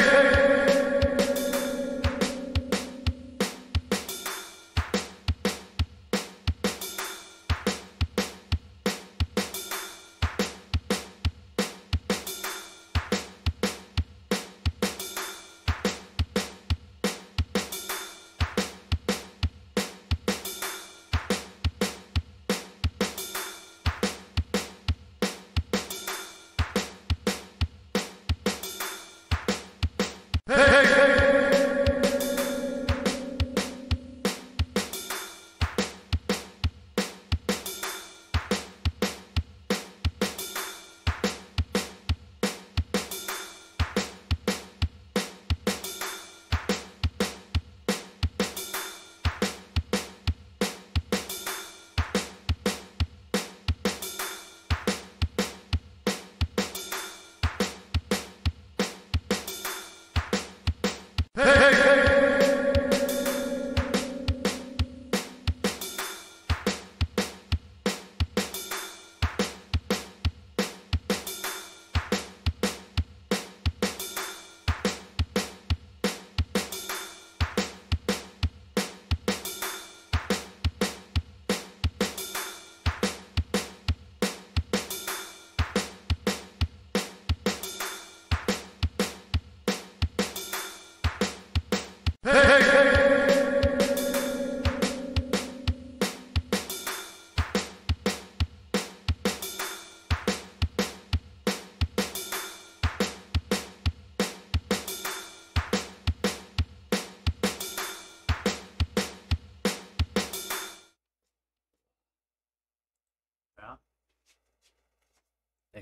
hey, hey. hey, hey, hey.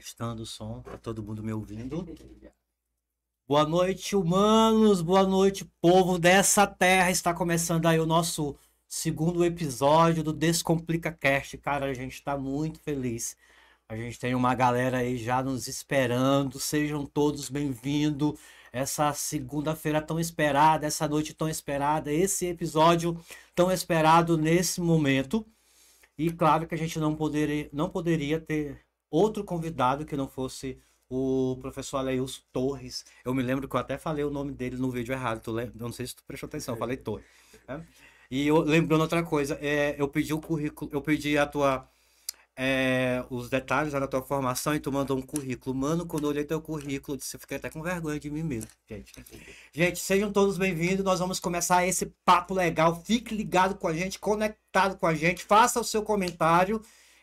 testando o som, tá todo mundo me ouvindo. Boa noite, humanos, boa noite, povo dessa terra. Está começando aí o nosso segundo episódio do Descomplica Cast. Cara, a gente tá muito feliz. A gente tem uma galera aí já nos esperando. Sejam todos bem-vindos. Essa segunda-feira tão esperada, essa noite tão esperada, esse episódio tão esperado nesse momento. E claro que a gente não poderia, não poderia ter outro convidado que não fosse o professor Aleilson Torres. Eu me lembro que eu até falei o nome dele no vídeo errado. Tu lembra? Não sei se tu prestou atenção, eu falei Torres. Né? E eu, lembrando outra coisa, é, eu pedi o currículo, eu pedi a tua. É, os detalhes né, da tua formação e tu mandou um currículo. Mano, quando eu olhei teu currículo, eu, disse, eu fiquei até com vergonha de mim mesmo, gente. Gente, sejam todos bem-vindos. Nós vamos começar esse papo legal. Fique ligado com a gente, conectado com a gente. Faça o seu comentário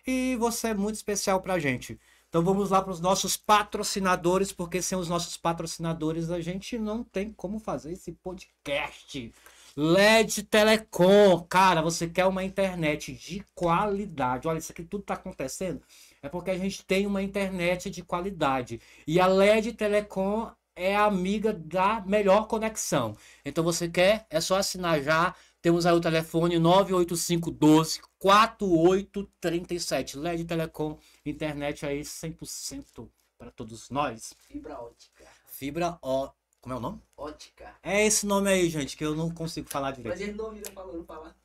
e você é muito especial para a gente. Então vamos lá para os nossos patrocinadores, porque sem os nossos patrocinadores a gente não tem como fazer esse podcast. LED Telecom, cara, você quer uma internet de qualidade. Olha, isso aqui tudo está acontecendo é porque a gente tem uma internet de qualidade. E a LED Telecom é amiga da melhor conexão. Então você quer, é só assinar já temos aí o telefone 98512 4837. LED Telecom, internet aí 100% para todos nós. Fibra ótica. Fibra ó... Como é o nome? Ótica. É esse nome aí, gente, que eu não consigo falar direito. Mas ele não vira falando, falar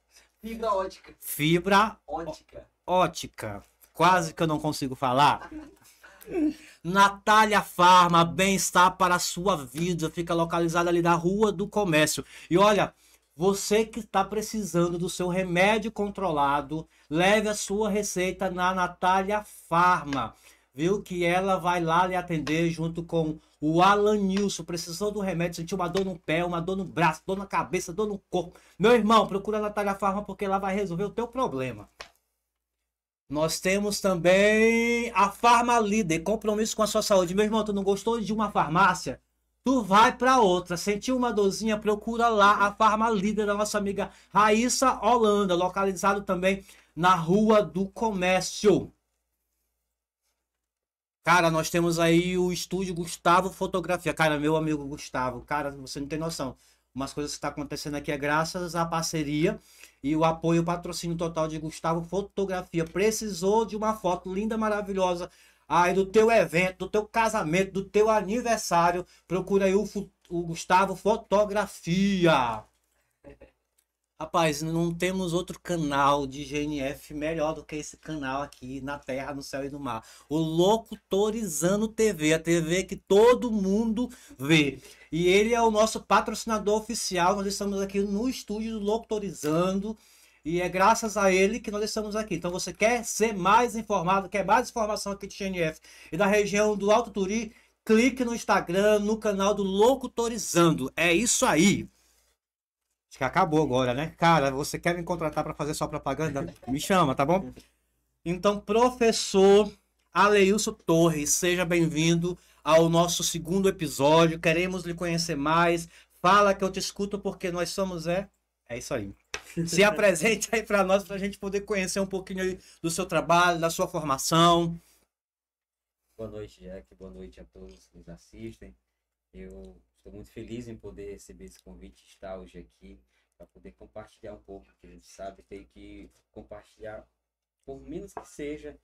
Fibra ótica. Fibra ótica. Ótica. Quase que eu não consigo falar. Natália Farma, bem-estar para a sua vida. Fica localizada ali na Rua do Comércio. E olha, você que está precisando do seu remédio controlado, leve a sua receita na Natália Farma, viu? Que ela vai lá lhe atender junto com o Alan Nilson. Precisou do remédio, sentiu uma dor no pé, uma dor no braço, dor na cabeça, dor no corpo. Meu irmão, procura a Natália Farma porque ela vai resolver o teu problema. Nós temos também a Farma Líder, compromisso com a sua saúde. Meu irmão, tu não gostou de uma farmácia? Tu vai para outra, sentiu uma dorzinha, procura lá a farma líder da nossa amiga Raíssa Holanda, localizado também na Rua do Comércio. Cara, nós temos aí o estúdio Gustavo Fotografia. Cara, meu amigo Gustavo, cara, você não tem noção. Umas coisas que está acontecendo aqui é graças à parceria e o apoio, o patrocínio total de Gustavo Fotografia. Precisou de uma foto linda, maravilhosa aí do teu evento, do teu casamento, do teu aniversário, procura aí o, o Gustavo Fotografia. Rapaz, não temos outro canal de GNF melhor do que esse canal aqui na terra, no céu e no mar. O Locutorizando TV, a TV que todo mundo vê. E ele é o nosso patrocinador oficial. Nós estamos aqui no estúdio do Locutorizando. E é graças a ele que nós estamos aqui. Então você quer ser mais informado, quer mais informação aqui de GNF e da região do Alto Turi, clique no Instagram, no canal do Locutorizando. É isso aí. Acho que acabou agora, né? Cara, você quer me contratar para fazer sua propaganda? Me chama, tá bom? Então, professor Aleilson Torres, seja bem-vindo ao nosso segundo episódio. Queremos lhe conhecer mais. Fala que eu te escuto porque nós somos é. É isso aí. Se apresente aí para nós, para a gente poder conhecer um pouquinho do seu trabalho, da sua formação. Boa noite, Jack. Boa noite a todos que nos assistem. Eu estou muito feliz em poder receber esse convite, estar hoje aqui, para poder compartilhar um pouco, porque a gente sabe tem que compartilhar, por menos que seja,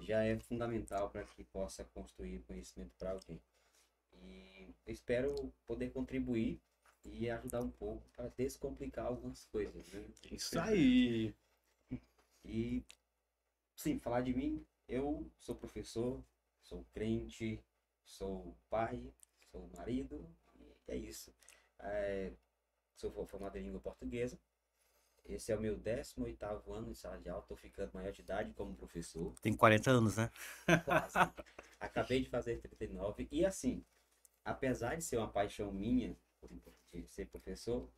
já é fundamental para que possa construir conhecimento para alguém. E eu espero poder contribuir e ajudar um pouco para descomplicar algumas coisas. Né? Isso aí! E, sim, falar de mim, eu sou professor, sou crente, sou pai, sou marido, e é isso. É, sou formado em língua portuguesa. Esse é o meu 18 ano em sala de aula, estou ficando maior de idade como professor. Tem 40 anos, né? Quase. Acabei de fazer 39. E assim, apesar de ser uma paixão minha, de ser professor,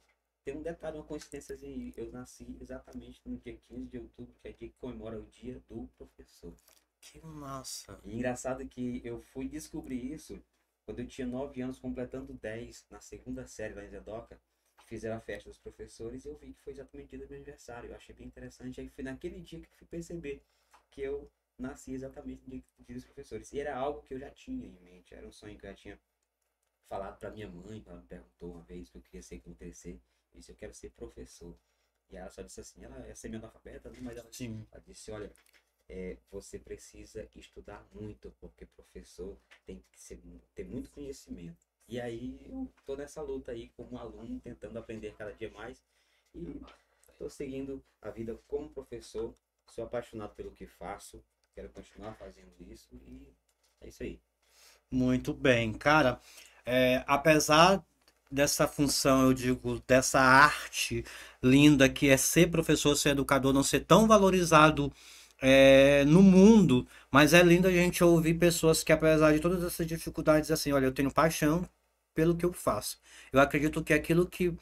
tem um detalhe, uma coincidência aí. Assim, eu nasci exatamente no dia 15 de outubro, que é dia que comemora o dia do professor. Que massa! E engraçado que eu fui descobrir isso quando eu tinha 9 anos, completando 10, na segunda série da Inzedoca, que fizeram a festa dos professores, e eu vi que foi exatamente o dia do meu aniversário. Eu achei bem interessante. Aí foi naquele dia que fui perceber que eu nasci exatamente no dia, dia dos professores. E era algo que eu já tinha em mente, era um sonho que eu já tinha falado para minha mãe, ela me perguntou uma vez que eu queria ser como crescer, eu disse, eu quero ser professor. E ela só disse assim, ela é semi-analfabeta, né, mas ela, Sim. ela disse, olha, é, você precisa estudar muito, porque professor tem que ser, ter muito conhecimento. E aí eu tô nessa luta aí como aluno, tentando aprender cada dia mais. E estou seguindo a vida como professor, sou apaixonado pelo que faço, quero continuar fazendo isso e é isso aí. Muito bem, cara. É, apesar dessa função, eu digo, dessa arte linda que é ser professor, ser educador, não ser tão valorizado é, no mundo, mas é lindo a gente ouvir pessoas que, apesar de todas essas dificuldades, assim, olha, eu tenho paixão pelo que eu faço. Eu acredito que aquilo que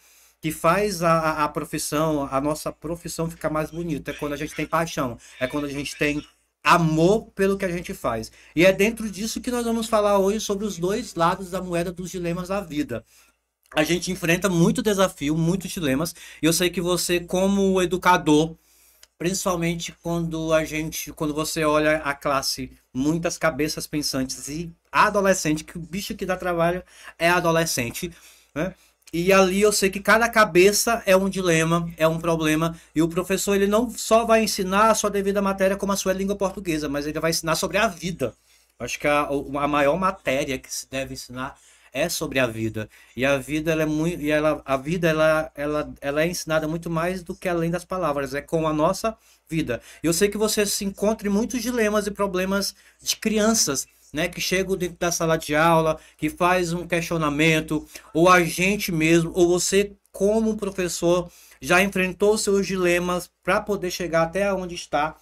que faz a, a profissão, a nossa profissão ficar mais bonita. É quando a gente tem paixão, é quando a gente tem amor pelo que a gente faz. E é dentro disso que nós vamos falar hoje sobre os dois lados da moeda dos dilemas da vida. A gente enfrenta muito desafio, muitos dilemas, e eu sei que você, como educador, principalmente quando a gente, quando você olha a classe, muitas cabeças pensantes e adolescente, que o bicho que dá trabalho é adolescente, né? E ali eu sei que cada cabeça é um dilema, é um problema. E o professor, ele não só vai ensinar a sua devida matéria como a sua língua portuguesa, mas ele vai ensinar sobre a vida. Acho que a, a maior matéria que se deve ensinar é sobre a vida. E a vida ela é muito e ela a vida ela, ela ela é ensinada muito mais do que além das palavras, é com a nossa vida. Eu sei que você se encontra em muitos dilemas e problemas de crianças né, que chegam dentro da sala de aula, que faz um questionamento, ou a gente mesmo, ou você como professor já enfrentou seus dilemas para poder chegar até onde está,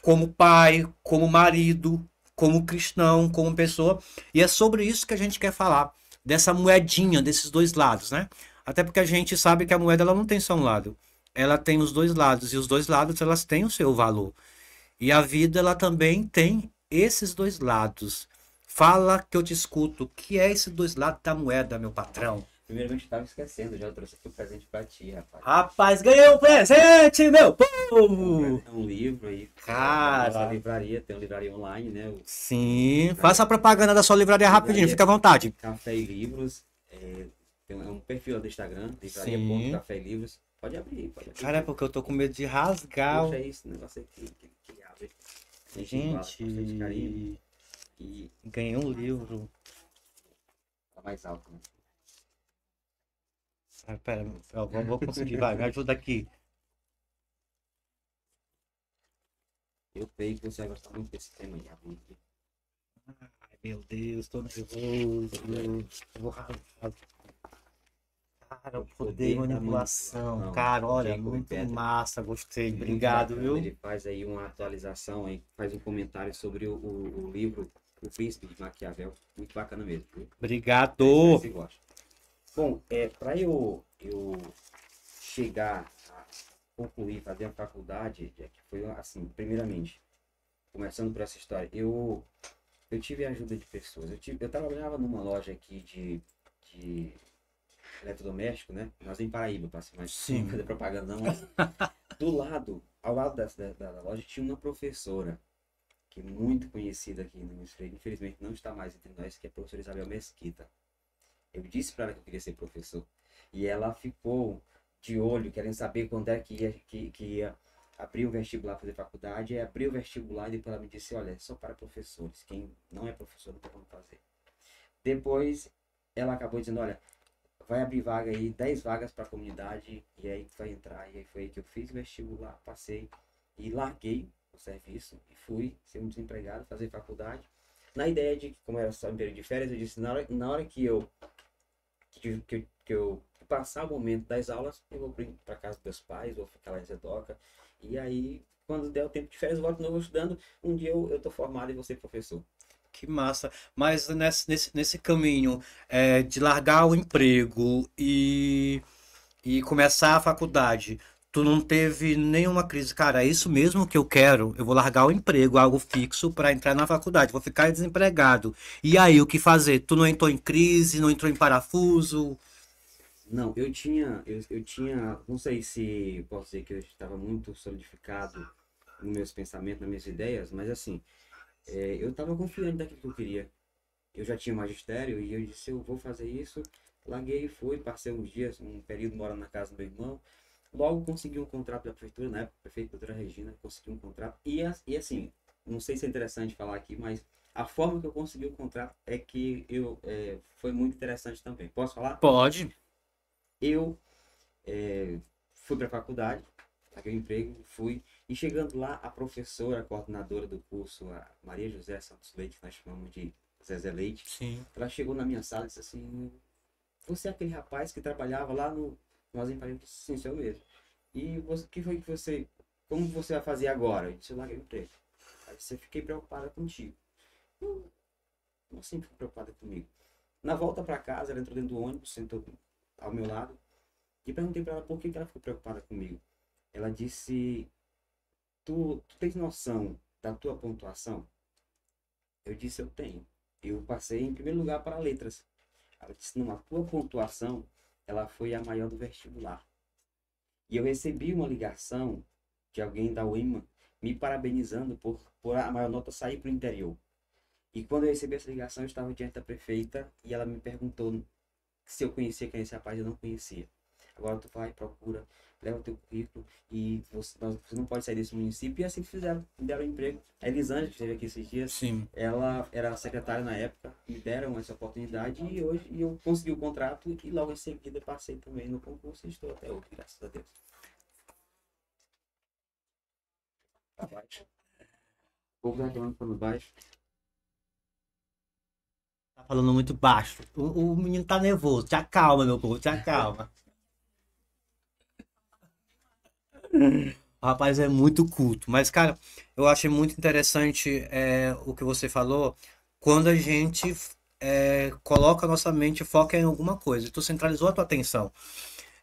como pai, como marido, como cristão, como pessoa. E é sobre isso que a gente quer falar, dessa moedinha, desses dois lados, né? Até porque a gente sabe que a moeda ela não tem só um lado, ela tem os dois lados e os dois lados elas têm o seu valor. E a vida ela também tem esses dois lados. Fala que eu te escuto. que é esse dois lados da moeda, meu patrão? Primeiramente, tava esquecendo, já trouxe aqui um presente pra ti, rapaz. Rapaz, ganhei um presente, meu povo! É um é livro aí. Cara! livraria, tem uma livraria online, né? Sim, o... Tá. faça a propaganda da sua livraria rapidinho, livraria, fica à vontade. Café e Livros, é, tem um é perfil do Instagram, livraria. Café e Livros. Pode abrir, pode abrir. Cara, é porque eu tô com medo de rasgar. Puxa o... esse negócio aqui, que, que abre. Gente, e... ganhei um livro. Tá mais alto, né? Ah, pera, eu vou, vou conseguir, vai, me ajuda aqui. Eu creio que você vai gostar muito desse tema aí, Ai, meu Deus, tô nervoso. Eu vou rasgar. Cara, o poder, poder manipulação. manipulação. Cara, olha, muito massa, gostei. Muito Obrigado, bacana. viu? Ele faz aí uma atualização, aí, faz um comentário sobre o, o, o livro O Príncipe de Maquiavel. Muito bacana mesmo. Viu? Obrigado! Bom, é, para eu, eu chegar a concluir, fazer a faculdade, que foi assim, primeiramente, começando por essa história, eu, eu tive a ajuda de pessoas. Eu, tive, eu trabalhava numa loja aqui de, de eletrodoméstico, né? Nós em Paraíba, para ser mais Sim. fazer propaganda não. Mas... do lado, ao lado da, da, da, loja, tinha uma professora, que é muito conhecida aqui no Freire, infelizmente não está mais entre nós, que é a professora Isabel Mesquita. Eu disse para ela que eu queria ser professor. E ela ficou de olho, querendo saber quando é que ia, que, que ia abrir o vestibular, fazer faculdade. E abriu o vestibular e depois ela me disse: Olha, é só para professores. Quem não é professor não tem como fazer. Depois ela acabou dizendo: Olha, vai abrir vaga aí, 10 vagas para a comunidade, e aí tu vai entrar. E aí foi aí que eu fiz o vestibular, passei e larguei o serviço e fui ser um desempregado, fazer faculdade. Na ideia de que, como era só um período de férias, eu disse: na hora, na hora que, eu, que, que, que eu passar o momento das aulas, eu vou para casa dos meus pais, vou ficar lá em Zedoca. E aí, quando der o tempo de férias, eu volto de novo estudando. Um dia eu, eu tô formado e vou ser professor que massa. Mas nesse, nesse, nesse caminho é, de largar o emprego e, e começar a faculdade, tu não teve nenhuma crise. Cara, é isso mesmo que eu quero. Eu vou largar o emprego, algo fixo, para entrar na faculdade. Vou ficar desempregado. E aí, o que fazer? Tu não entrou em crise, não entrou em parafuso? Não, eu tinha, eu, eu tinha, não sei se posso dizer que eu estava muito solidificado nos meus pensamentos, nas minhas ideias, mas assim, é, eu estava confiante daquilo que eu queria. Eu já tinha magistério e eu disse, eu vou fazer isso. Larguei, fui, passei uns dias, um período morando na casa do meu irmão. Logo consegui um contrato da prefeitura, na época, a Regina consegui um contrato. E, e assim, não sei se é interessante falar aqui, mas a forma que eu consegui o contrato é que eu é, foi muito interessante também. Posso falar? Pode. Eu é, fui para a faculdade, paguei o emprego, fui e chegando lá, a professora, a coordenadora do curso, a Maria José Santos Leite, que nós chamamos de Zezé Leite, Sim. ela chegou na minha sala e disse assim: Você é aquele rapaz que trabalhava lá no. Nós em sim, sou eu mesmo. E o que foi que você. Como você vai fazer agora? Eu disse: Eu larguei o emprego. Aí você fiquei preocupada contigo. Eu, sempre assim ficou preocupada comigo. Na volta para casa, ela entrou dentro do ônibus, sentou ao meu lado e perguntei para ela por que ela ficou preocupada comigo. Ela disse tu, tu tens noção da tua pontuação? Eu disse, eu tenho. Eu passei em primeiro lugar para letras. Ela disse, não, a tua pontuação, ela foi a maior do vestibular. E eu recebi uma ligação de alguém da UEMA me parabenizando por, por a maior nota sair para o interior. E quando eu recebi essa ligação, eu estava diante da prefeita e ela me perguntou se eu conhecia quem é esse rapaz, eu não conhecia. Agora tu vai, procura, leva o teu currículo e você, você não pode sair desse município. E é assim fizeram, me deram um emprego. A Elisângela, que esteve aqui esses dias, Sim. ela era secretária na época, me deram essa oportunidade e hoje eu consegui o contrato e logo em seguida passei também no concurso e estou até hoje, graças a Deus. Tá baixo. O falando baixo. Tá falando muito baixo. O, o menino tá nervoso. Te acalma, meu povo, te acalma. O rapaz é muito culto. Mas, cara, eu achei muito interessante é, o que você falou. Quando a gente é, coloca a nossa mente, foca em alguma coisa. Tu então, centralizou a tua atenção.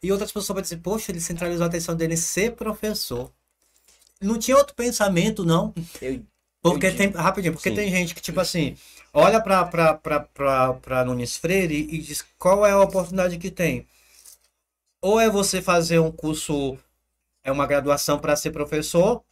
E outras pessoas vão dizer, poxa, ele centralizou a atenção dele em ser professor. Não tinha outro pensamento, não. Eu, porque eu tem, rapidinho, porque Sim. tem gente que, tipo assim, olha pra, pra, pra, pra, pra Nunes Freire e diz qual é a oportunidade que tem. Ou é você fazer um curso é uma graduação para ser professor.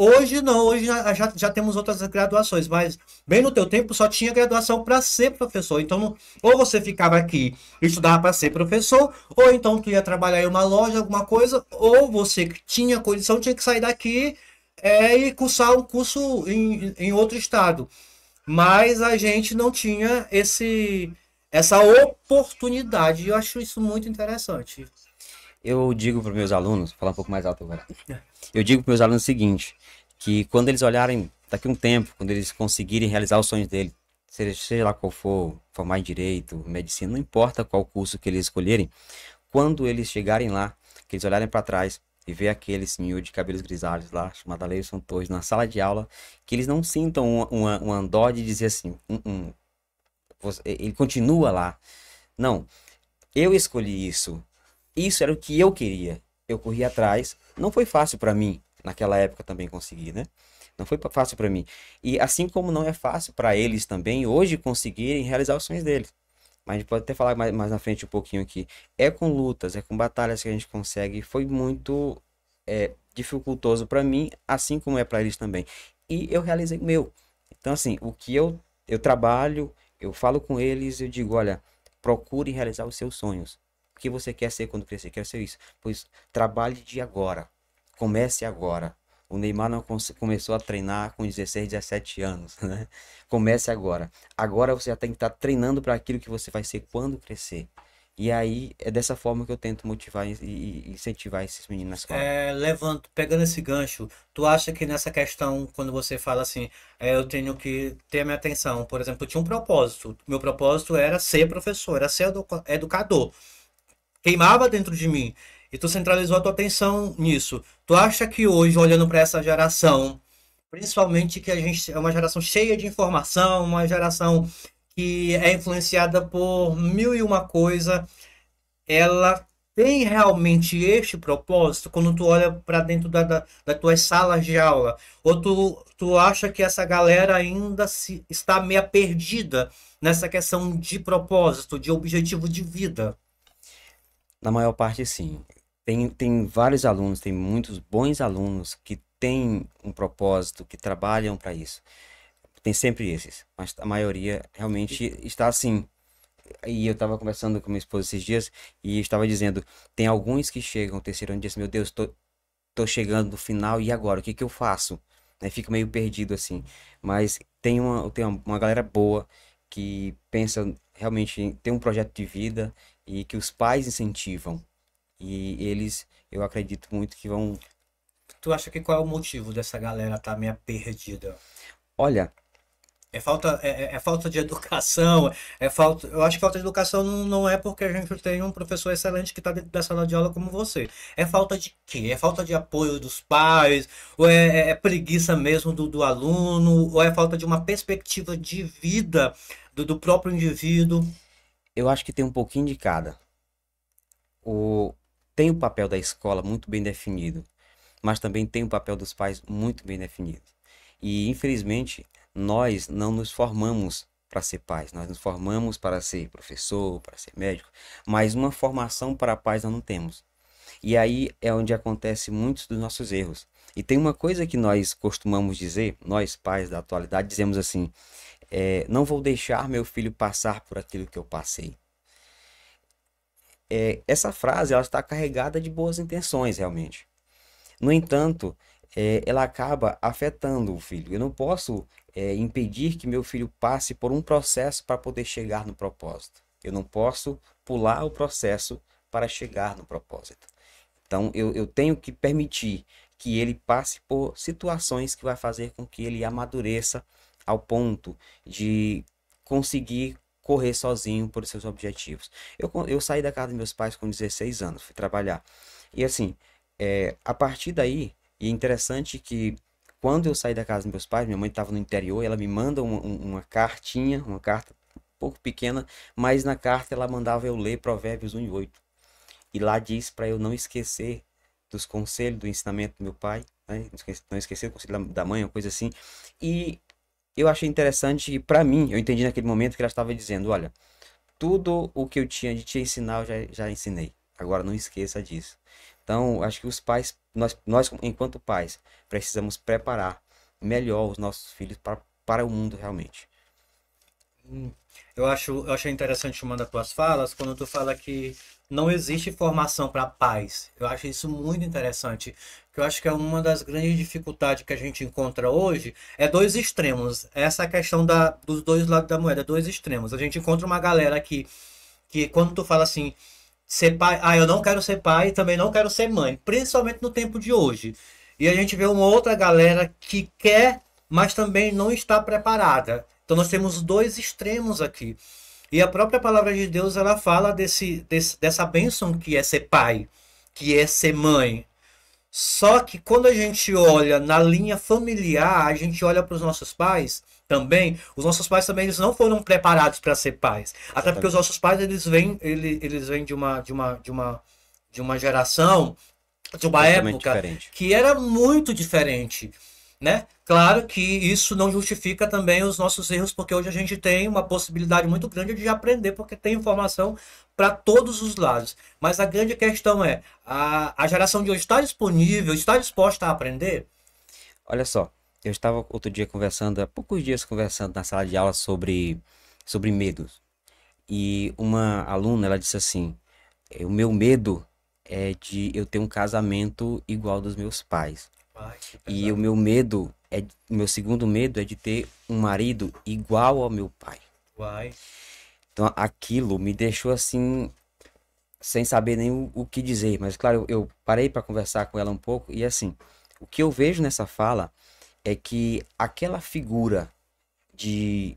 Hoje não, hoje já, já, temos outras graduações, mas bem no teu tempo só tinha graduação para ser professor. Então, não, ou você ficava aqui e estudava para ser professor, ou então tu ia trabalhar em uma loja, alguma coisa, ou você que tinha condição tinha que sair daqui é, e cursar um curso em, em outro estado. Mas a gente não tinha esse, essa oportunidade. Eu acho isso muito interessante eu digo para meus alunos, vou falar um pouco mais alto agora. É. Eu digo para meus alunos o seguinte, que quando eles olharem daqui a um tempo, quando eles conseguirem realizar os sonhos dele, seja, seja lá qual for, formar em direito, medicina, não importa qual curso que eles escolherem, quando eles chegarem lá, que eles olharem para trás e ver aquele senhor de cabelos grisalhos lá, chamado Aleison Torres, na sala de aula, que eles não sintam uma, uma, de dizer assim, um, um, ele continua lá. Não, eu escolhi isso, isso era o que eu queria. Eu corri atrás. Não foi fácil para mim naquela época também conseguir, né? Não foi fácil para mim. E assim como não é fácil para eles também hoje conseguirem realizar os sonhos deles. Mas a gente pode até falar mais, mais na frente um pouquinho aqui. É com lutas, é com batalhas que a gente consegue. Foi muito é, dificultoso para mim, assim como é para eles também. E eu realizei o meu. Então, assim, o que eu, eu trabalho, eu falo com eles, eu digo: olha, procurem realizar os seus sonhos. O que você quer ser quando crescer? Quero ser isso. Pois trabalhe de agora. Comece agora. O Neymar não começou a treinar com 16, 17 anos, né? Comece agora. Agora você já tem que estar tá treinando para aquilo que você vai ser quando crescer. E aí é dessa forma que eu tento motivar e incentivar esses meninos na É, levanto, pegando esse gancho, tu acha que nessa questão, quando você fala assim, é, eu tenho que ter a minha atenção, por exemplo, eu tinha um propósito. Meu propósito era ser professor, era ser educador queimava dentro de mim. E tu centralizou a tua atenção nisso. Tu acha que hoje, olhando para essa geração, principalmente que a gente é uma geração cheia de informação, uma geração que é influenciada por mil e uma coisa, ela tem realmente este propósito quando tu olha para dentro da, da, das tuas salas de aula? Ou tu, tu acha que essa galera ainda se, está meia perdida nessa questão de propósito, de objetivo de vida? Na maior parte, sim. Tem, tem vários alunos, tem muitos bons alunos que têm um propósito, que trabalham para isso. Tem sempre esses, mas a maioria realmente está assim. E eu estava conversando com minha esposa esses dias e estava dizendo: tem alguns que chegam o terceiro ano e dizem, meu Deus, tô, tô chegando no final e agora? O que, que eu faço? Né? Fico meio perdido assim. Mas tem uma, tem uma galera boa que pensa realmente, tem um projeto de vida e que os pais incentivam. E eles, eu acredito muito que vão. Tu acha que qual é o motivo dessa galera estar tá meio perdida? Olha. É falta, é, é, é, falta de educação, é falta. Eu acho que falta de educação não, não é porque a gente tem um professor excelente que está dentro da sala de aula como você. É falta de quê? É falta de apoio dos pais, ou é, é, é preguiça mesmo do, do aluno, ou é falta de uma perspectiva de vida do, do próprio indivíduo eu acho que tem um pouquinho de cada. O, tem o papel da escola muito bem definido, mas também tem o papel dos pais muito bem definido. E infelizmente, nós não nos formamos para ser pais, nós nos formamos para ser professor, para ser médico, mas uma formação para pais nós não temos. E aí é onde acontece muitos dos nossos erros. E tem uma coisa que nós costumamos dizer, nós pais da atualidade, dizemos assim: é, não vou deixar meu filho passar por aquilo que eu passei. É, essa frase ela está carregada de boas intenções realmente. No entanto, é, ela acaba afetando o filho. Eu não posso é, impedir que meu filho passe por um processo para poder chegar no propósito. Eu não posso pular o processo para chegar no propósito. Então, eu, eu tenho que permitir que ele passe por situações que vai fazer com que ele amadureça ao ponto de conseguir correr sozinho por seus objetivos. Eu, eu saí da casa dos meus pais com 16 anos, fui trabalhar. E assim, é, a partir daí, e é interessante que quando eu saí da casa dos meus pais, minha mãe estava no interior, ela me manda uma, uma cartinha, uma carta um pouco pequena, mas na carta ela mandava eu ler Provérbios 1 e 8. E lá diz para eu não esquecer dos conselhos, do ensinamento do meu pai, né? não esquecer do conselho da mãe, uma coisa assim. E eu achei interessante que, para mim, eu entendi naquele momento que ela estava dizendo: olha, tudo o que eu tinha de te ensinar, eu já, já ensinei. Agora não esqueça disso. Então, acho que os pais, nós, nós enquanto pais, precisamos preparar melhor os nossos filhos para, para o mundo realmente. Eu acho, eu achei interessante uma das tuas falas quando tu fala que não existe formação para pais. Eu acho isso muito interessante. Eu acho que é uma das grandes dificuldades que a gente encontra hoje é dois extremos. Essa questão da, dos dois lados da moeda, dois extremos. A gente encontra uma galera que, que quando tu fala assim, ser pai, ah, eu não quero ser pai, também não quero ser mãe, principalmente no tempo de hoje. E a gente vê uma outra galera que quer, mas também não está preparada. Então nós temos dois extremos aqui. E a própria palavra de Deus ela fala desse, desse, dessa bênção que é ser pai, que é ser mãe. Só que quando a gente olha na linha familiar, a gente olha para os nossos pais também. Os nossos pais também eles não foram preparados para ser pais. Até porque os nossos pais eles vêm, eles, eles vêm de uma, de uma, de uma, de uma geração de uma época diferente. que era muito diferente né? Claro que isso não justifica também os nossos erros, porque hoje a gente tem uma possibilidade muito grande de aprender, porque tem informação para todos os lados. Mas a grande questão é: a, a geração de hoje está disponível, está disposta a aprender? Olha só, eu estava outro dia conversando, há poucos dias conversando na sala de aula sobre, sobre medos. E uma aluna ela disse assim: é, o meu medo é de eu ter um casamento igual dos meus pais. E o meu medo é meu segundo medo é de ter um marido igual ao meu pai. Uai. Então aquilo me deixou assim sem saber nem o, o que dizer, mas claro, eu, eu parei para conversar com ela um pouco e assim, o que eu vejo nessa fala é que aquela figura de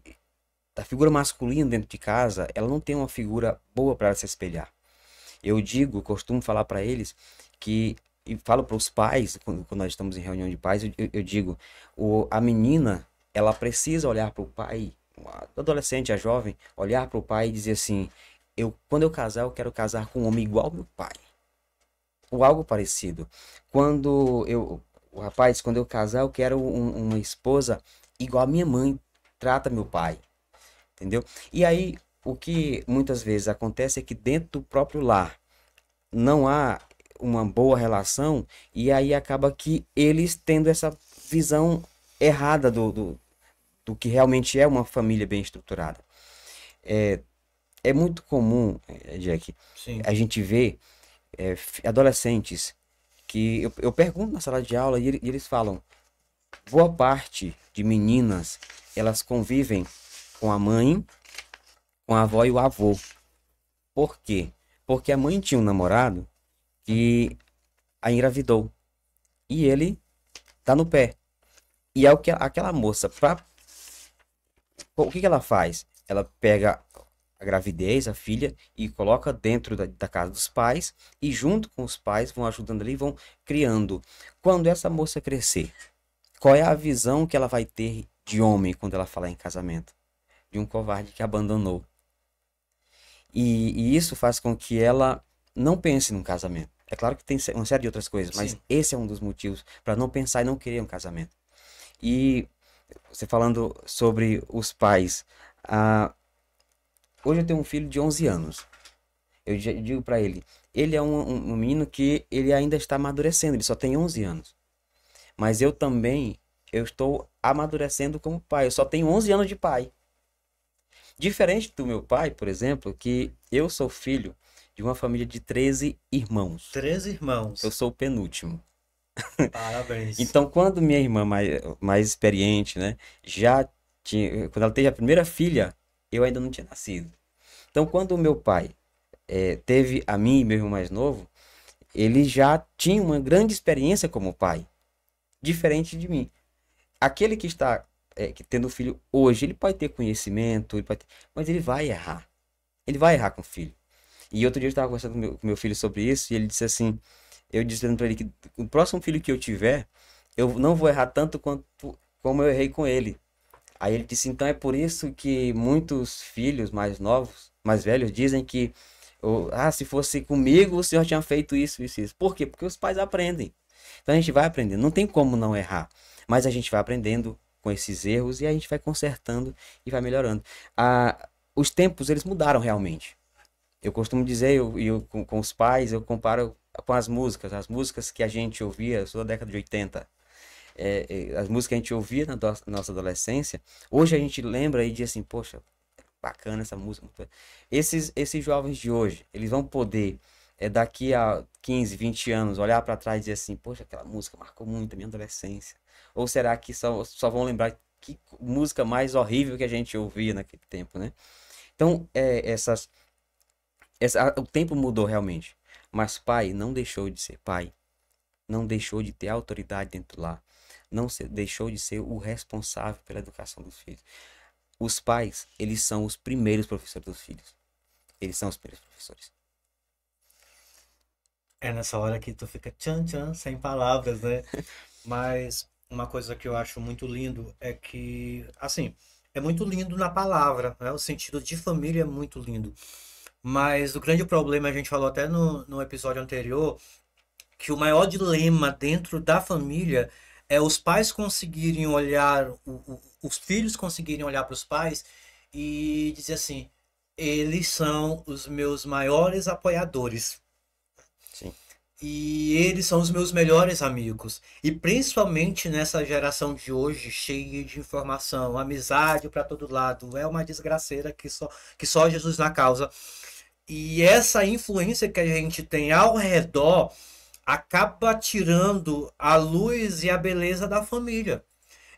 da figura masculina dentro de casa, ela não tem uma figura boa para se espelhar. Eu digo, costumo falar para eles que e falo para os pais, quando, quando, nós estamos em reunião de pais, eu, eu digo, o, a menina, ela precisa olhar para o pai, a adolescente, a jovem, olhar para o pai e dizer assim, eu, quando eu casar, eu quero casar com um homem igual ao meu pai. Ou algo parecido. Quando eu, o rapaz, quando eu casar, eu quero um, uma esposa igual a minha mãe trata meu pai. Entendeu? E aí, o que muitas vezes acontece é que dentro do próprio lar, não há uma boa relação e aí acaba que eles tendo essa visão errada do, do, do que realmente é uma família bem estruturada. É, é muito comum, eh, Jack, Sim. a gente ver é, adolescentes que eu, eu, pergunto na sala de aula e, e eles falam: boa parte de meninas elas convivem com a mãe, com a avó e o avô. Por quê? Porque a mãe tinha um namorado que a engravidou. E ele tá no pé. E é o que aquela moça, pra... o que, que ela faz? Ela pega a gravidez, a filha, e coloca dentro da, da, casa dos pais, e junto com os pais vão ajudando ali, vão criando. Quando essa moça crescer, qual é a visão que ela vai ter de homem quando ela falar em casamento? De um covarde que abandonou. E, e isso faz com que ela não pense num casamento. É claro que tem uma série de outras coisas, mas Sim. esse é um dos motivos para não pensar e não querer um casamento. E você falando sobre os pais, hoje eu tenho um filho de 11 anos. Eu digo para ele, ele é um, um, um menino que ele ainda está amadurecendo, ele só tem 11 anos. Mas eu também eu estou amadurecendo como pai. Eu só tenho 11 anos de pai. Diferente do meu pai, por exemplo, que eu sou filho de uma família de 13 irmãos. 13 irmãos. Eu sou o penúltimo. Parabéns. então, quando minha irmã mais, mais experiente, né, já tinha, quando ela teve a primeira filha, eu ainda não tinha nascido. Então, quando o meu pai é, teve a mim e meu irmão mais novo, ele já tinha uma grande experiência como pai, diferente de mim. Aquele que está é, que tendo filho hoje, ele pode ter conhecimento, ele pode ter, mas ele vai errar. Ele vai errar com o filho. E outro dia eu estava conversando com meu, com meu filho sobre isso e ele disse assim: eu disse para ele que o próximo filho que eu tiver, eu não vou errar tanto quanto como eu errei com ele. Aí ele disse: então é por isso que muitos filhos mais novos, mais velhos, dizem que ah, se fosse comigo, o senhor tinha feito isso, isso, isso. Por quê? Porque os pais aprendem. Então a gente vai aprendendo, não tem como não errar, mas a gente vai aprendendo com esses erros e a gente vai consertando e vai melhorando. Ah, os tempos eles mudaram realmente. Eu costumo dizer, eu, eu com, com, os pais, eu comparo com as músicas, as músicas que a gente ouvia, sou da década de 80. É, é, as músicas que a gente ouvia na do, nossa adolescência, hoje a gente lembra e diz assim, poxa, bacana essa música. Esses, esses jovens de hoje, eles vão poder, é, daqui a 15, 20 anos, olhar para trás e dizer assim, poxa, aquela música marcou muito a minha adolescência. Ou será que só, só vão lembrar que música mais horrível que a gente ouvia naquele tempo, né? Então, é, essas essa, o tempo mudou realmente. Mas pai não deixou de ser pai. Não deixou de ter autoridade dentro lá, Não se, deixou de ser o responsável pela educação dos filhos. Os pais, eles são os primeiros professores dos filhos. Eles são os primeiros professores. É nessa hora que tu fica tchan tchan, sem palavras, né? Mas uma coisa que eu acho muito lindo é que, assim, é muito lindo na palavra, né? O sentido de família é muito lindo. Mas o grande problema, a gente falou até no, no episódio anterior, que o maior dilema dentro da família é os pais conseguirem olhar, o, o, os filhos conseguirem olhar para os pais e dizer assim: eles são os meus maiores apoiadores. Sim. E eles são os meus melhores amigos. E principalmente nessa geração de hoje, cheia de informação, amizade para todo lado, é uma desgraceira que só, que só Jesus na causa. E essa influência que a gente tem ao redor acaba tirando a luz e a beleza da família.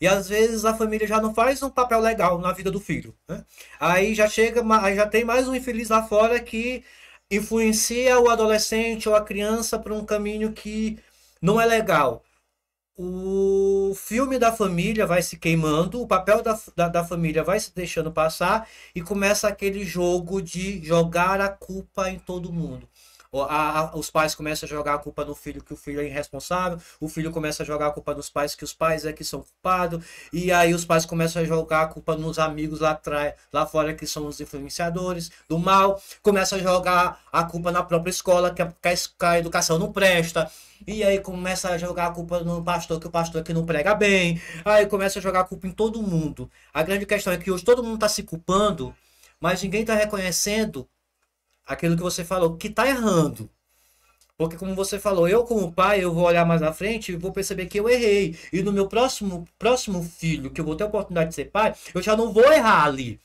E às vezes a família já não faz um papel legal na vida do filho. Né? Aí já chega, aí já tem mais um infeliz lá fora que influencia o adolescente ou a criança para um caminho que não é legal o filme da família vai se queimando, o papel da, da, da, família vai se deixando passar e começa aquele jogo de jogar a culpa em todo mundo a, a, os pais começam a jogar a culpa no filho, que o filho é irresponsável, o filho começa a jogar a culpa nos pais, que os pais é que são culpados, e aí os pais começam a jogar a culpa nos amigos lá atrás, lá fora, que são os influenciadores do mal, começa a jogar a culpa na própria escola, que a, que a educação não presta, e aí começa a jogar a culpa no pastor, que o pastor é que não prega bem. Aí começa a jogar a culpa em todo mundo. A grande questão é que hoje todo mundo está se culpando, mas ninguém está reconhecendo aquilo que você falou, que está errando. Porque como você falou, eu como pai, eu vou olhar mais na frente e vou perceber que eu errei. E no meu próximo, próximo filho, que eu vou ter a oportunidade de ser pai, eu já não vou errar ali.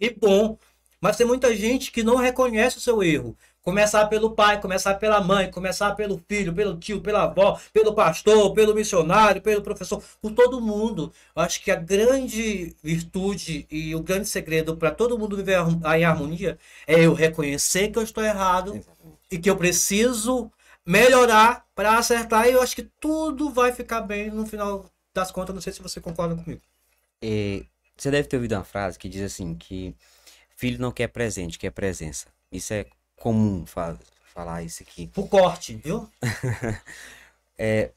E bom. Mas tem muita gente que não reconhece o seu erro. Começar pelo pai, começar pela mãe, começar pelo filho, pelo tio, pela avó, pelo pastor, pelo missionário, pelo professor, por todo mundo. Eu acho que a grande virtude e o grande segredo para todo mundo viver em harmonia é eu reconhecer que eu estou errado Exatamente. e que eu preciso melhorar para acertar. E eu acho que tudo vai ficar bem no final das contas. Não sei se você concorda comigo. E é, você deve ter ouvido uma frase que diz assim que filho não quer presente, quer presença. Isso é comum fa falar isso aqui. Por corte, viu? é,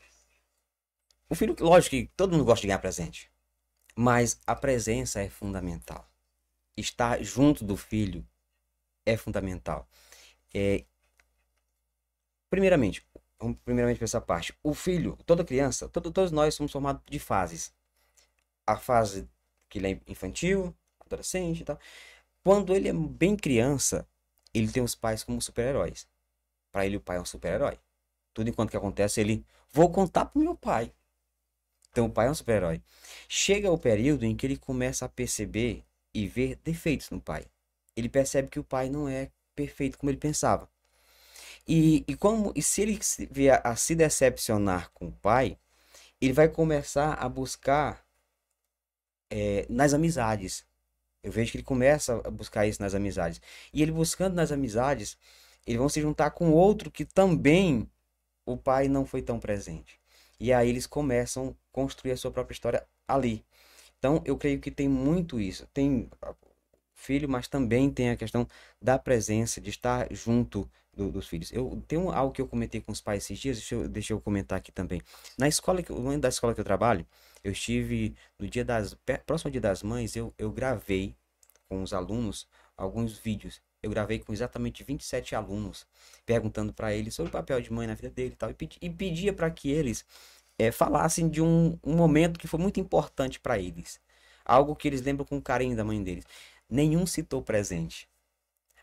o filho, lógico que todo mundo gosta de ganhar presente, mas a presença é fundamental. Estar junto do filho é fundamental. É, primeiramente, vamos primeiramente para essa parte. O filho, toda criança, todo, todos nós somos formados de fases. A fase que ele é infantil, adolescente e tal. Quando ele é bem criança, ele tem os pais como super-heróis. Para ele, o pai é um super-herói. Tudo enquanto que acontece, ele. Vou contar pro meu pai. Então, o pai é um super-herói. Chega o período em que ele começa a perceber e ver defeitos no pai. Ele percebe que o pai não é perfeito como ele pensava. E, e, como, e se ele vier a se decepcionar com o pai, ele vai começar a buscar é, nas amizades eu vejo que ele começa a buscar isso nas amizades. E ele buscando nas amizades, eles vão se juntar com outro que também o pai não foi tão presente. E aí eles começam a construir a sua própria história ali. Então, eu creio que tem muito isso. Tem filho, mas também tem a questão da presença, de estar junto do, dos filhos. Eu tenho algo que eu comentei com os pais esses dias, deixa eu, deixa eu comentar aqui também. Na escola, que, da escola que eu trabalho, eu estive no dia das próximo dia das mães, eu, eu gravei com os alunos alguns vídeos. Eu gravei com exatamente 27 alunos, perguntando para eles sobre o papel de mãe na vida dele e tal, e, pedi, e pedia para que eles é, falassem de um, um momento que foi muito importante para eles algo que eles lembram com carinho da mãe deles nenhum citou presente.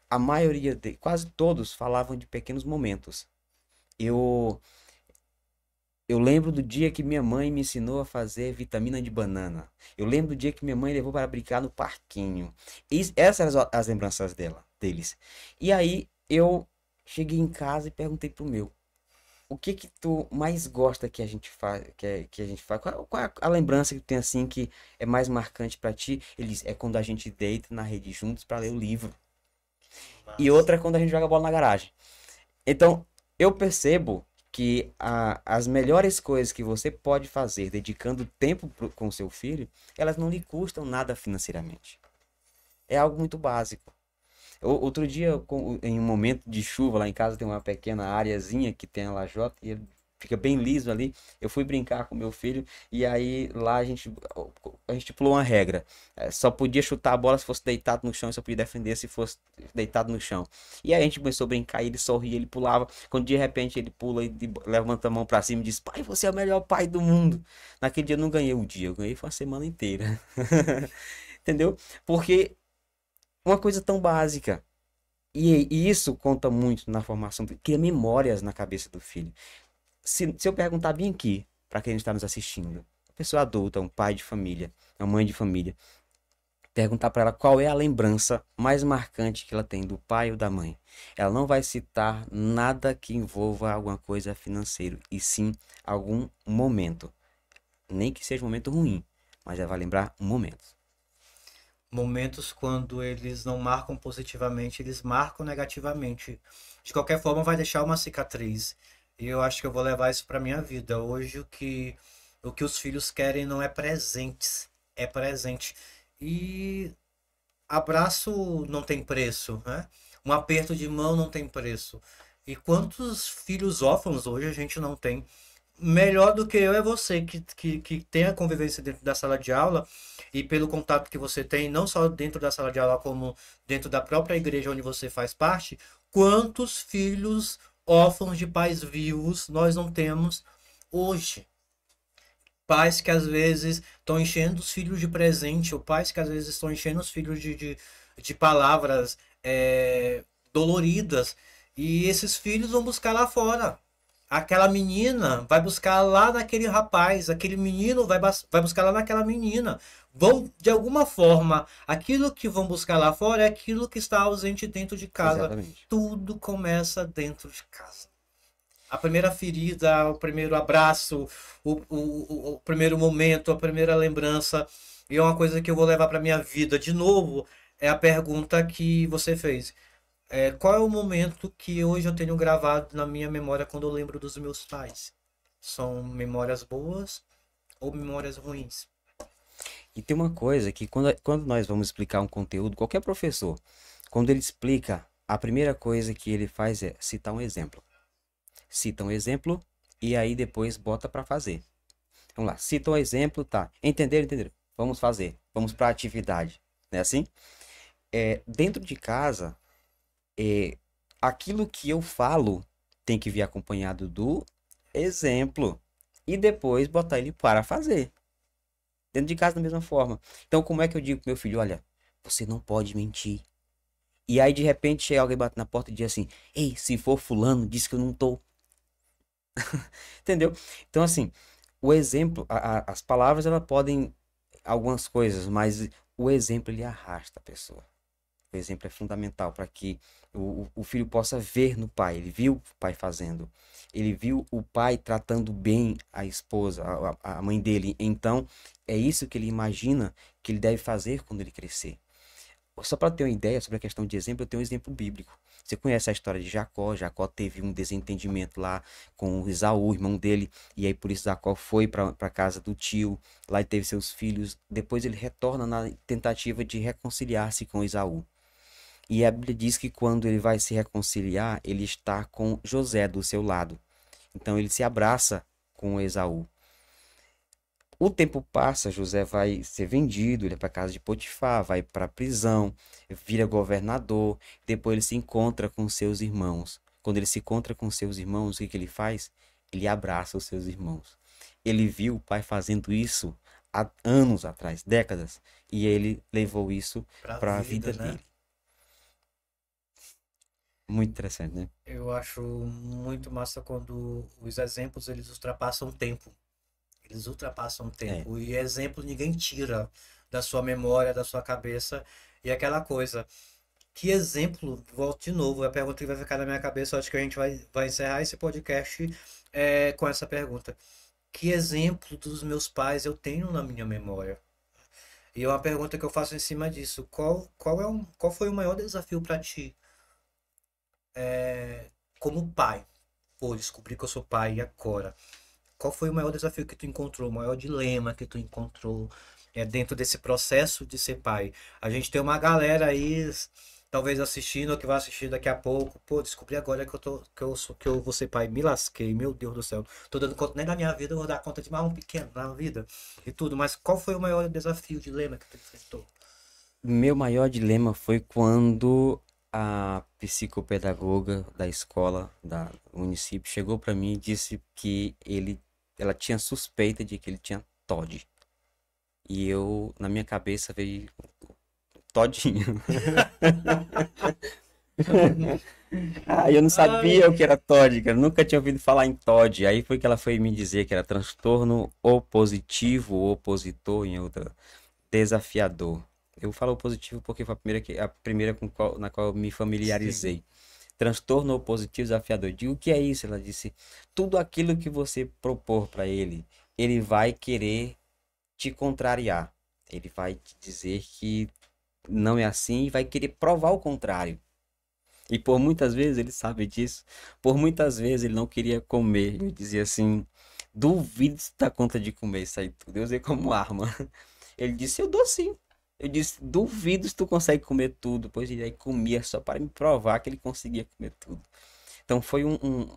A maioria, de, quase todos, falavam de pequenos momentos. Eu, eu lembro do dia que minha mãe me ensinou a fazer vitamina de banana. Eu lembro do dia que minha mãe levou para brincar no parquinho. E essas eram as lembranças dela, deles. E aí eu cheguei em casa e perguntei pro meu, o que que tu mais gosta que a gente faz, que, que a gente faz? Qual, qual é a lembrança que tu tem assim que é mais marcante para ti? Eles é quando a gente deita na rede juntos para ler o livro. Nossa. E outra é quando a gente joga bola na garagem. Então, eu percebo que a, as melhores coisas que você pode fazer dedicando tempo pro, com seu filho, elas não lhe custam nada financeiramente. É algo muito básico. Outro dia, em um momento de chuva lá em casa, tem uma pequena areazinha que tem a lajota e ele fica bem liso ali. Eu fui brincar com meu filho e aí lá a gente a gente pulou uma regra. É, só podia chutar a bola se fosse deitado no chão, e só podia defender se fosse deitado no chão. E aí a gente começou a brincar, ele sorria, ele pulava. Quando de repente ele pula e levanta a mão para cima e diz: "Pai, você é o melhor pai do mundo". Naquele dia eu não ganhei o um dia, eu ganhei foi uma semana inteira. Entendeu? Porque uma coisa tão básica. E, e isso conta muito na formação, cria memórias na cabeça do filho. Se, se eu perguntar bem aqui, para quem está nos assistindo, uma pessoa adulta, um pai de família, uma mãe de família, perguntar para ela qual é a lembrança mais marcante que ela tem do pai ou da mãe. Ela não vai citar nada que envolva alguma coisa financeira, e sim algum momento. Nem que seja um momento ruim, mas ela vai lembrar um momento momentos quando eles não marcam positivamente, eles marcam negativamente. De qualquer forma, vai deixar uma cicatriz. E eu acho que eu vou levar isso para minha vida. Hoje o que o que os filhos querem não é presentes, é presente. E abraço não tem preço, né? Um aperto de mão não tem preço. E quantos filhos órfãos hoje a gente não tem? melhor do que eu é você, que, que, que tem a convivência dentro da sala de aula e pelo contato que você tem, não só dentro da sala de aula, como dentro da própria igreja onde você faz parte, quantos filhos órfãos de pais vivos nós não temos hoje? Pais que às vezes estão enchendo os filhos de presente, ou pais que às vezes estão enchendo os filhos de, de, de palavras é, doloridas. E esses filhos vão buscar lá fora aquela menina vai buscar lá naquele rapaz, aquele menino vai, vai buscar lá naquela menina. Vão, de alguma forma, aquilo que vão buscar lá fora é aquilo que está ausente dentro de casa. Exatamente. Tudo começa dentro de casa. A primeira ferida, o primeiro abraço, o, o, o, o primeiro momento, a primeira lembrança. E é uma coisa que eu vou levar para minha vida de novo. É a pergunta que você fez é, qual é o momento que hoje eu tenho gravado na minha memória quando eu lembro dos meus pais? São memórias boas ou memórias ruins? E tem uma coisa que quando, quando nós vamos explicar um conteúdo, qualquer professor, quando ele explica, a primeira coisa que ele faz é citar um exemplo. Cita um exemplo e aí depois bota para fazer. Vamos lá, cita um exemplo, tá? Entenderam, entenderam? Vamos fazer, vamos para a atividade, né? Assim? É, dentro de casa, é, aquilo que eu falo tem que vir acompanhado do exemplo e depois botar ele para fazer. Dentro de casa da mesma forma. Então, como é que eu digo pro meu filho, olha, você não pode mentir. E aí, de repente, chega alguém bate na porta e diz assim, ei, se for fulano, diz que eu não tô. Entendeu? Então, assim, o exemplo, a, a, as palavras, elas podem algumas coisas, mas o exemplo, ele arrasta a pessoa. O exemplo é fundamental para que o, o filho possa ver no pai. Ele viu o pai fazendo. Ele viu o pai tratando bem a esposa, a, a mãe dele. Então, é isso que ele imagina que ele deve fazer quando ele crescer. Só para ter uma ideia sobre a questão de exemplo, eu tenho um exemplo bíblico. Você conhece a história de Jacó. Jacó teve um desentendimento lá com Isaú, irmão dele, e aí por isso Jacó foi para a casa do tio, lá teve seus filhos. Depois ele retorna na tentativa de reconciliar-se com Isaú. E a Bíblia diz que quando ele vai se reconciliar, ele está com José do seu lado. Então ele se abraça com Esaú. O tempo passa, José vai ser vendido, ele é para a casa de Potifar, vai para a prisão, vira governador, depois ele se encontra com seus irmãos. Quando ele se encontra com seus irmãos, o que, que ele faz? Ele abraça os seus irmãos. Ele viu o pai fazendo isso há anos atrás, décadas, e ele levou isso para a vida, vida né? dele. Muito interessante, né? Eu acho muito massa quando os exemplos eles ultrapassam o tempo. Eles ultrapassam o tempo. É. E exemplo ninguém tira da sua memória, da sua cabeça. E aquela coisa. Que exemplo, volto de novo, é a pergunta que vai ficar na minha cabeça. Acho que a gente vai, vai encerrar esse podcast é, com essa pergunta. Que exemplo dos meus pais eu tenho na minha memória? E é uma pergunta que eu faço em cima disso. Qual, qual, é um, qual foi o maior desafio para ti é, como pai, pô, descobri que eu sou pai agora. Qual foi o maior desafio que tu encontrou, o maior dilema que tu encontrou é, dentro desse processo de ser pai? A gente tem uma galera aí, talvez assistindo ou que vai assistir daqui a pouco. Pô, descobri agora que eu, tô, que eu, sou, que eu vou ser pai. Me lasquei, meu Deus do céu. Tô dando conta nem da minha vida, eu vou dar conta de mais um pequeno na vida e tudo. Mas qual foi o maior desafio, dilema que tu enfrentou? Meu maior dilema foi quando a psicopedagoga da escola da município chegou para mim e disse que ele ela tinha suspeita de que ele tinha TOD. E eu na minha cabeça veio todinho. ah, eu não sabia Ai. o que era TOD, cara. Nunca tinha ouvido falar em TOD. Aí foi que ela foi me dizer que era transtorno opositivo, opositor, em outra, desafiador. Eu falo positivo porque foi a primeira, que, a primeira com qual, na qual eu me familiarizei. Sim. Transtorno positivo desafiador. Eu digo, o que é isso? Ela disse, tudo aquilo que você propor para ele, ele vai querer te contrariar. Ele vai te dizer que não é assim e vai querer provar o contrário. E por muitas vezes ele sabe disso. Por muitas vezes ele não queria comer. Eu dizia assim: duvido se dá conta de comer isso aí tudo. Eu usei como arma. Ele disse: eu dou sim. Eu disse, duvido se tu consegue comer tudo. Pois ele aí comia só para me provar que ele conseguia comer tudo. Então foi um, um...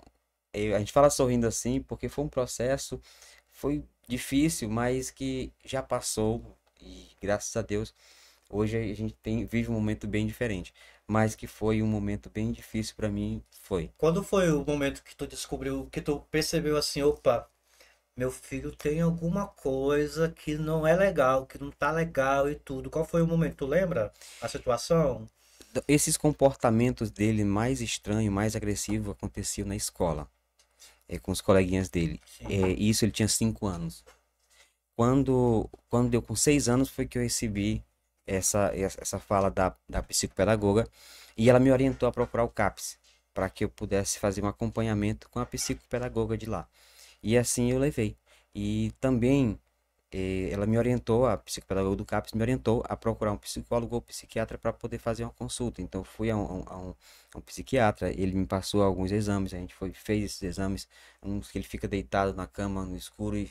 É, a gente fala sorrindo assim porque foi um processo, foi difícil, mas que já passou. E graças a Deus, hoje a gente tem, vive um momento bem diferente. Mas que foi um momento bem difícil para mim, foi. Quando foi o momento que tu descobriu, que tu percebeu assim, opa, meu filho tem alguma coisa que não é legal, que não tá legal e tudo. Qual foi o momento? Tu lembra a situação? Esses comportamentos dele mais estranho, mais agressivo aconteciam na escola, é, com os coleguinhas dele. É, isso ele tinha cinco anos. Quando, quando deu com seis anos foi que eu recebi essa, essa fala da, da psicopedagoga e ela me orientou a procurar o CAPS para que eu pudesse fazer um acompanhamento com a psicopedagoga de lá. E assim eu levei. E também eh, ela me orientou, a psicopedagoga do CAPES me orientou a procurar um psicólogo ou psiquiatra para poder fazer uma consulta. Então eu fui a um, a, um, a um, psiquiatra, ele me passou alguns exames, a gente foi, fez esses exames, uns que ele fica deitado na cama no escuro e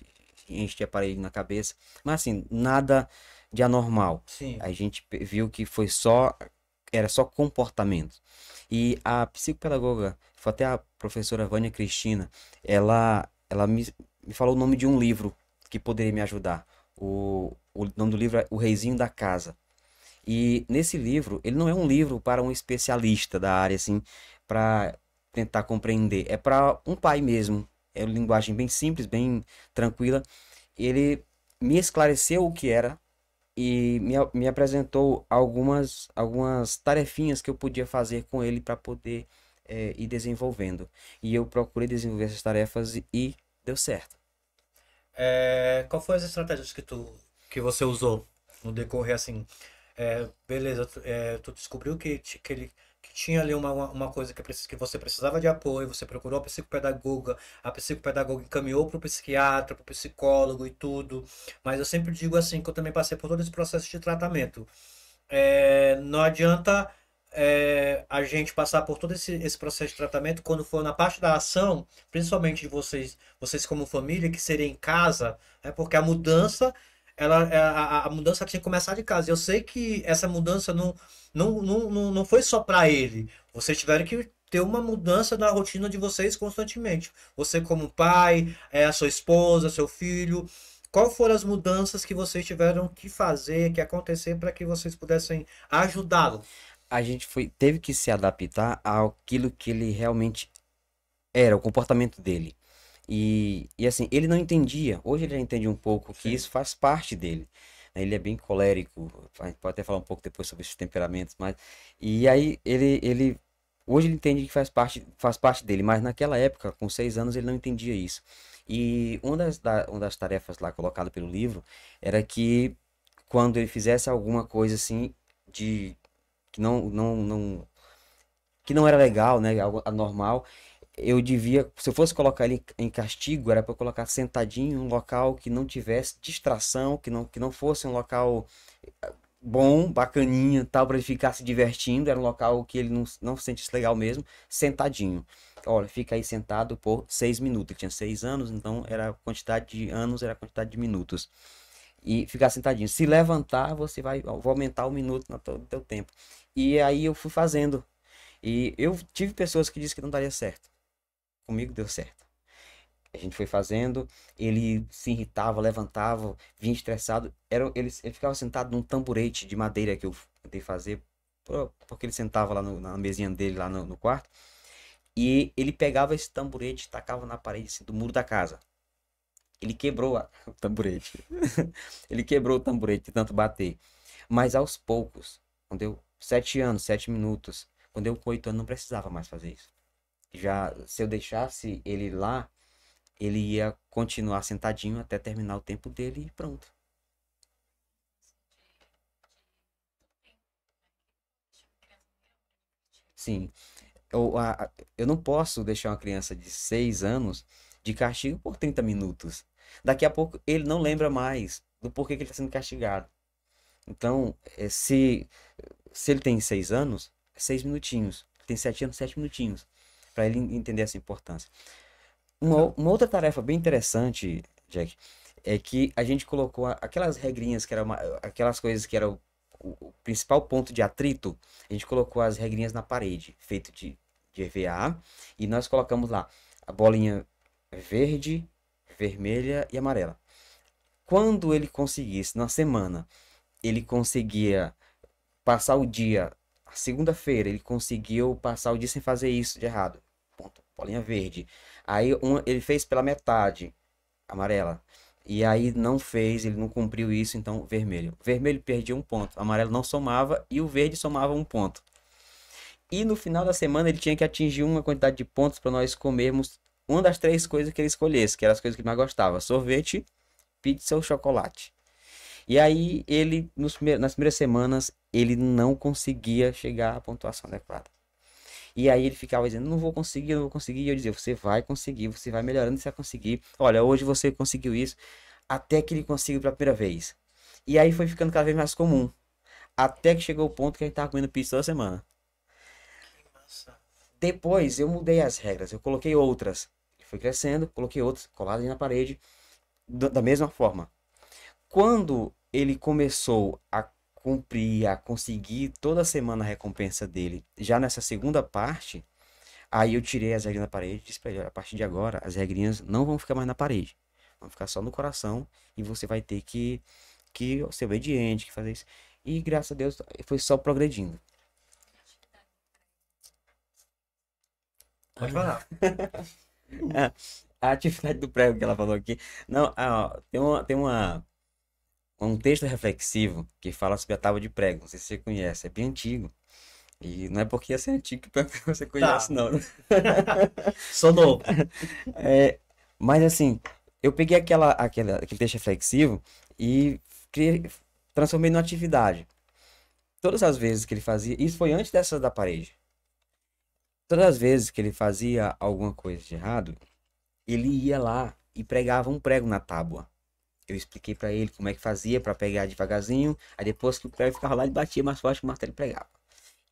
enche de aparelho na cabeça. Mas assim, nada de anormal. Sim. A gente viu que foi só era só comportamento. E a psicopedagoga, foi até a professora Vânia Cristina, ela ela me, me falou o nome de um livro que poderia me ajudar. O, o nome do livro é O Reizinho da Casa. E nesse livro, ele não é um livro para um especialista da área, assim, para tentar compreender. É para um pai mesmo. É uma linguagem bem simples, bem tranquila. Ele me esclareceu o que era e me, me apresentou algumas, algumas tarefinhas que eu podia fazer com ele para poder é, ir desenvolvendo. E eu procurei desenvolver essas tarefas e, deu certo. É, qual foi as estratégias que tu que você usou no decorrer assim? É, beleza, é, tu descobriu que, que ele que tinha ali uma, uma coisa que, que você precisava de apoio, você procurou a psicopedagoga, a psicopedagoga encaminhou para o psiquiatra, para o psicólogo e tudo. Mas eu sempre digo assim, que eu também passei por todo esse processo de tratamento. É, não adianta é, a gente passar por todo esse, esse processo de tratamento quando for na parte da ação, principalmente de vocês, vocês como família, que seria em casa, é porque a mudança ela, é, a, a mudança tinha que começar de casa. Eu sei que essa mudança não, não, não, não foi só para ele. Vocês tiveram que ter uma mudança na rotina de vocês constantemente. Você como pai, é, a sua esposa, seu filho. Qual foram as mudanças que vocês tiveram que fazer, que acontecer para que vocês pudessem ajudá-lo? a gente foi, teve que se adaptar àquilo que ele realmente era, o comportamento dele. E, e assim, ele não entendia. Hoje ele já entende um pouco que isso faz parte dele. Né? Ele é bem colérico, a gente pode até falar um pouco depois sobre esses temperamentos, mas. E aí ele, ele Hoje ele entende que faz parte, faz parte dele, mas naquela época, com seis anos, ele não entendia isso. E uma das, da, uma das tarefas lá colocada pelo livro era que quando ele fizesse alguma coisa assim de que não, não, não, que não era legal, né? Algo anormal. Eu devia, se eu fosse colocar ele em castigo, era para colocar sentadinho em um local que não tivesse distração, que não, que não fosse um local eh, bom, bacaninha, tal, para ele ficar se divertindo. Era um local que ele não, não se sentisse legal mesmo, sentadinho. Olha, fica aí sentado por seis minutos. Ele tinha seis anos, então era a quantidade de anos, era a quantidade de minutos e ficar sentadinho. Se levantar, você vai, aumentar o um minuto no teu, teu tempo. E aí eu fui fazendo. E eu tive pessoas que disse que não daria certo. Comigo deu certo. A gente foi fazendo, ele se irritava, levantava, vinha estressado. Era, ele, ele ficava sentado num tamborete de madeira que eu tentei fazer, porque ele sentava lá no, na mesinha dele, lá no, no, quarto. E ele pegava esse tamborete e tacava na parede assim, do muro da casa. Ele quebrou a, o tamborete. ele quebrou o tamborete de tanto bater. Mas aos poucos, quando eu sete anos, sete minutos. Quando eu com oito anos não precisava mais fazer isso. Já se eu deixasse ele lá, ele ia continuar sentadinho até terminar o tempo dele e pronto. Sim. Eu, a, eu não posso deixar uma criança de seis anos de castigo por 30 minutos. Daqui a pouco ele não lembra mais do porquê que ele está sendo castigado. Então, eh, se se ele tem seis anos, é seis minutinhos. Tem sete anos, sete minutinhos. Para ele entender essa importância. Uma, tá. uma, outra tarefa bem interessante, Jack, é que a gente colocou aquelas regrinhas que eram aquelas coisas que eram o, o, principal ponto de atrito, a gente colocou as regrinhas na parede, feito de, de EVA, e nós colocamos lá a bolinha verde, vermelha e amarela. Quando ele conseguisse, na semana, ele conseguia passar o dia, segunda-feira, ele conseguiu passar o dia sem fazer isso de errado. Ponto. Bolinha verde. Aí um, ele fez pela metade, amarela. E aí não fez, ele não cumpriu isso, então vermelho. Vermelho perdia um ponto, amarelo não somava e o verde somava um ponto. E no final da semana ele tinha que atingir uma quantidade de pontos para nós comermos uma das três coisas que ele escolhesse, que eram as coisas que ele mais gostava: sorvete, pizza ou chocolate. E aí ele nos primeiros, nas primeiras semanas ele não conseguia chegar à pontuação adequada. E aí ele ficava dizendo, não vou conseguir, não vou conseguir. E eu dizia, você vai conseguir, você vai melhorando, você vai conseguir. Olha, hoje você conseguiu isso. Até que ele conseguiu pela primeira vez. E aí foi ficando cada vez mais comum. Até que chegou o ponto que a gente tava comendo pizza toda semana. Depois eu mudei as regras, eu coloquei outras. Ele foi crescendo, coloquei outras, coladas na parede, da mesma forma. Quando ele começou a cumprir, a conseguir toda semana a recompensa dele. Já nessa segunda parte, aí eu tirei as regrinhas da parede e disse para ele: a partir de agora, as regrinhas não vão ficar mais na parede, vão ficar só no coração e você vai ter que, que ser obediente, que fazer isso. E graças a Deus foi só progredindo. Pode falar. a atividade do prego que ela falou aqui. Não, ah, ó, tem uma. Tem uma um texto reflexivo que fala sobre a tábua de prego. Não sei se você conhece, é bem antigo. E não é porque é ia assim, ser é antigo que você conhece, tá. não. Sou novo. É, mas assim, eu peguei aquela, aquela, aquele texto reflexivo e criei, transformei numa atividade. Todas as vezes que ele fazia, isso foi antes dessa da parede. Todas as vezes que ele fazia alguma coisa de errado, ele ia lá e pregava um prego na tábua. Eu expliquei para ele como é que fazia para pegar devagarzinho. Aí depois que o prego ficava lá, ele batia mais forte que o martelo pregava.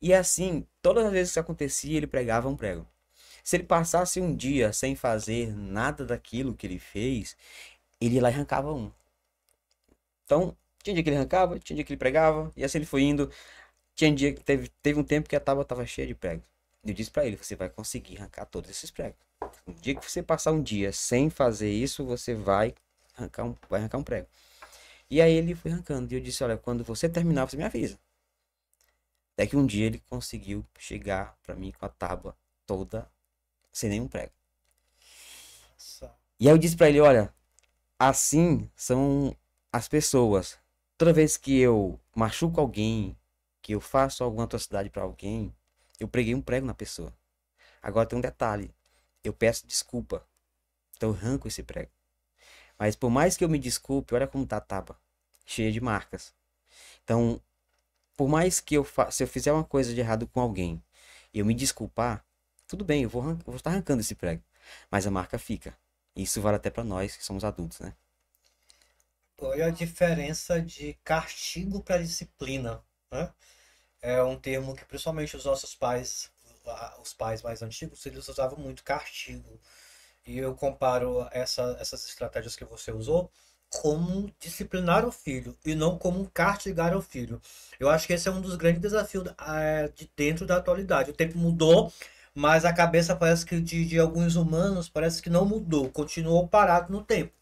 E assim, todas as vezes que isso acontecia, ele pregava um prego. Se ele passasse um dia sem fazer nada daquilo que ele fez, ele ia lá e arrancava um. Então, tinha dia que ele arrancava, tinha dia que ele pregava, e assim ele foi indo. Tinha dia que teve, teve um tempo que a tábua estava cheia de prego. Eu disse para ele: você vai conseguir arrancar todos esses pregos. O dia que você passar um dia sem fazer isso, você vai arrancar um, vai arrancar um prego. E aí ele foi arrancando. E eu disse: Olha, quando você terminar, você me avisa. Até que um dia ele conseguiu chegar para mim com a tábua toda, sem nenhum prego. Nossa. E aí eu disse para ele: Olha, assim são as pessoas. Toda vez que eu machuco alguém, que eu faço alguma atrocidade para alguém, eu preguei um prego na pessoa. Agora tem um detalhe: eu peço desculpa. Então eu arranco esse prego. Mas por mais que eu me desculpe, olha como tá a tábua, cheia de marcas. Então, por mais que eu fa... se eu fizer uma coisa de errado com alguém, eu me desculpar, tudo bem, eu vou, arran... eu vou estar arrancando esse prego, mas a marca fica. Isso vale até para nós que somos adultos, né? Olha é a diferença de castigo para disciplina, né? É um termo que principalmente os nossos pais, os pais mais antigos, eles usavam muito castigo e eu comparo essa, essas estratégias que você usou como disciplinar o filho e não como castigar o filho. Eu acho que esse é um dos grandes desafios eh, de dentro da atualidade. O tempo mudou, mas a cabeça parece que de, de alguns humanos parece que não mudou, continuou parado no tempo.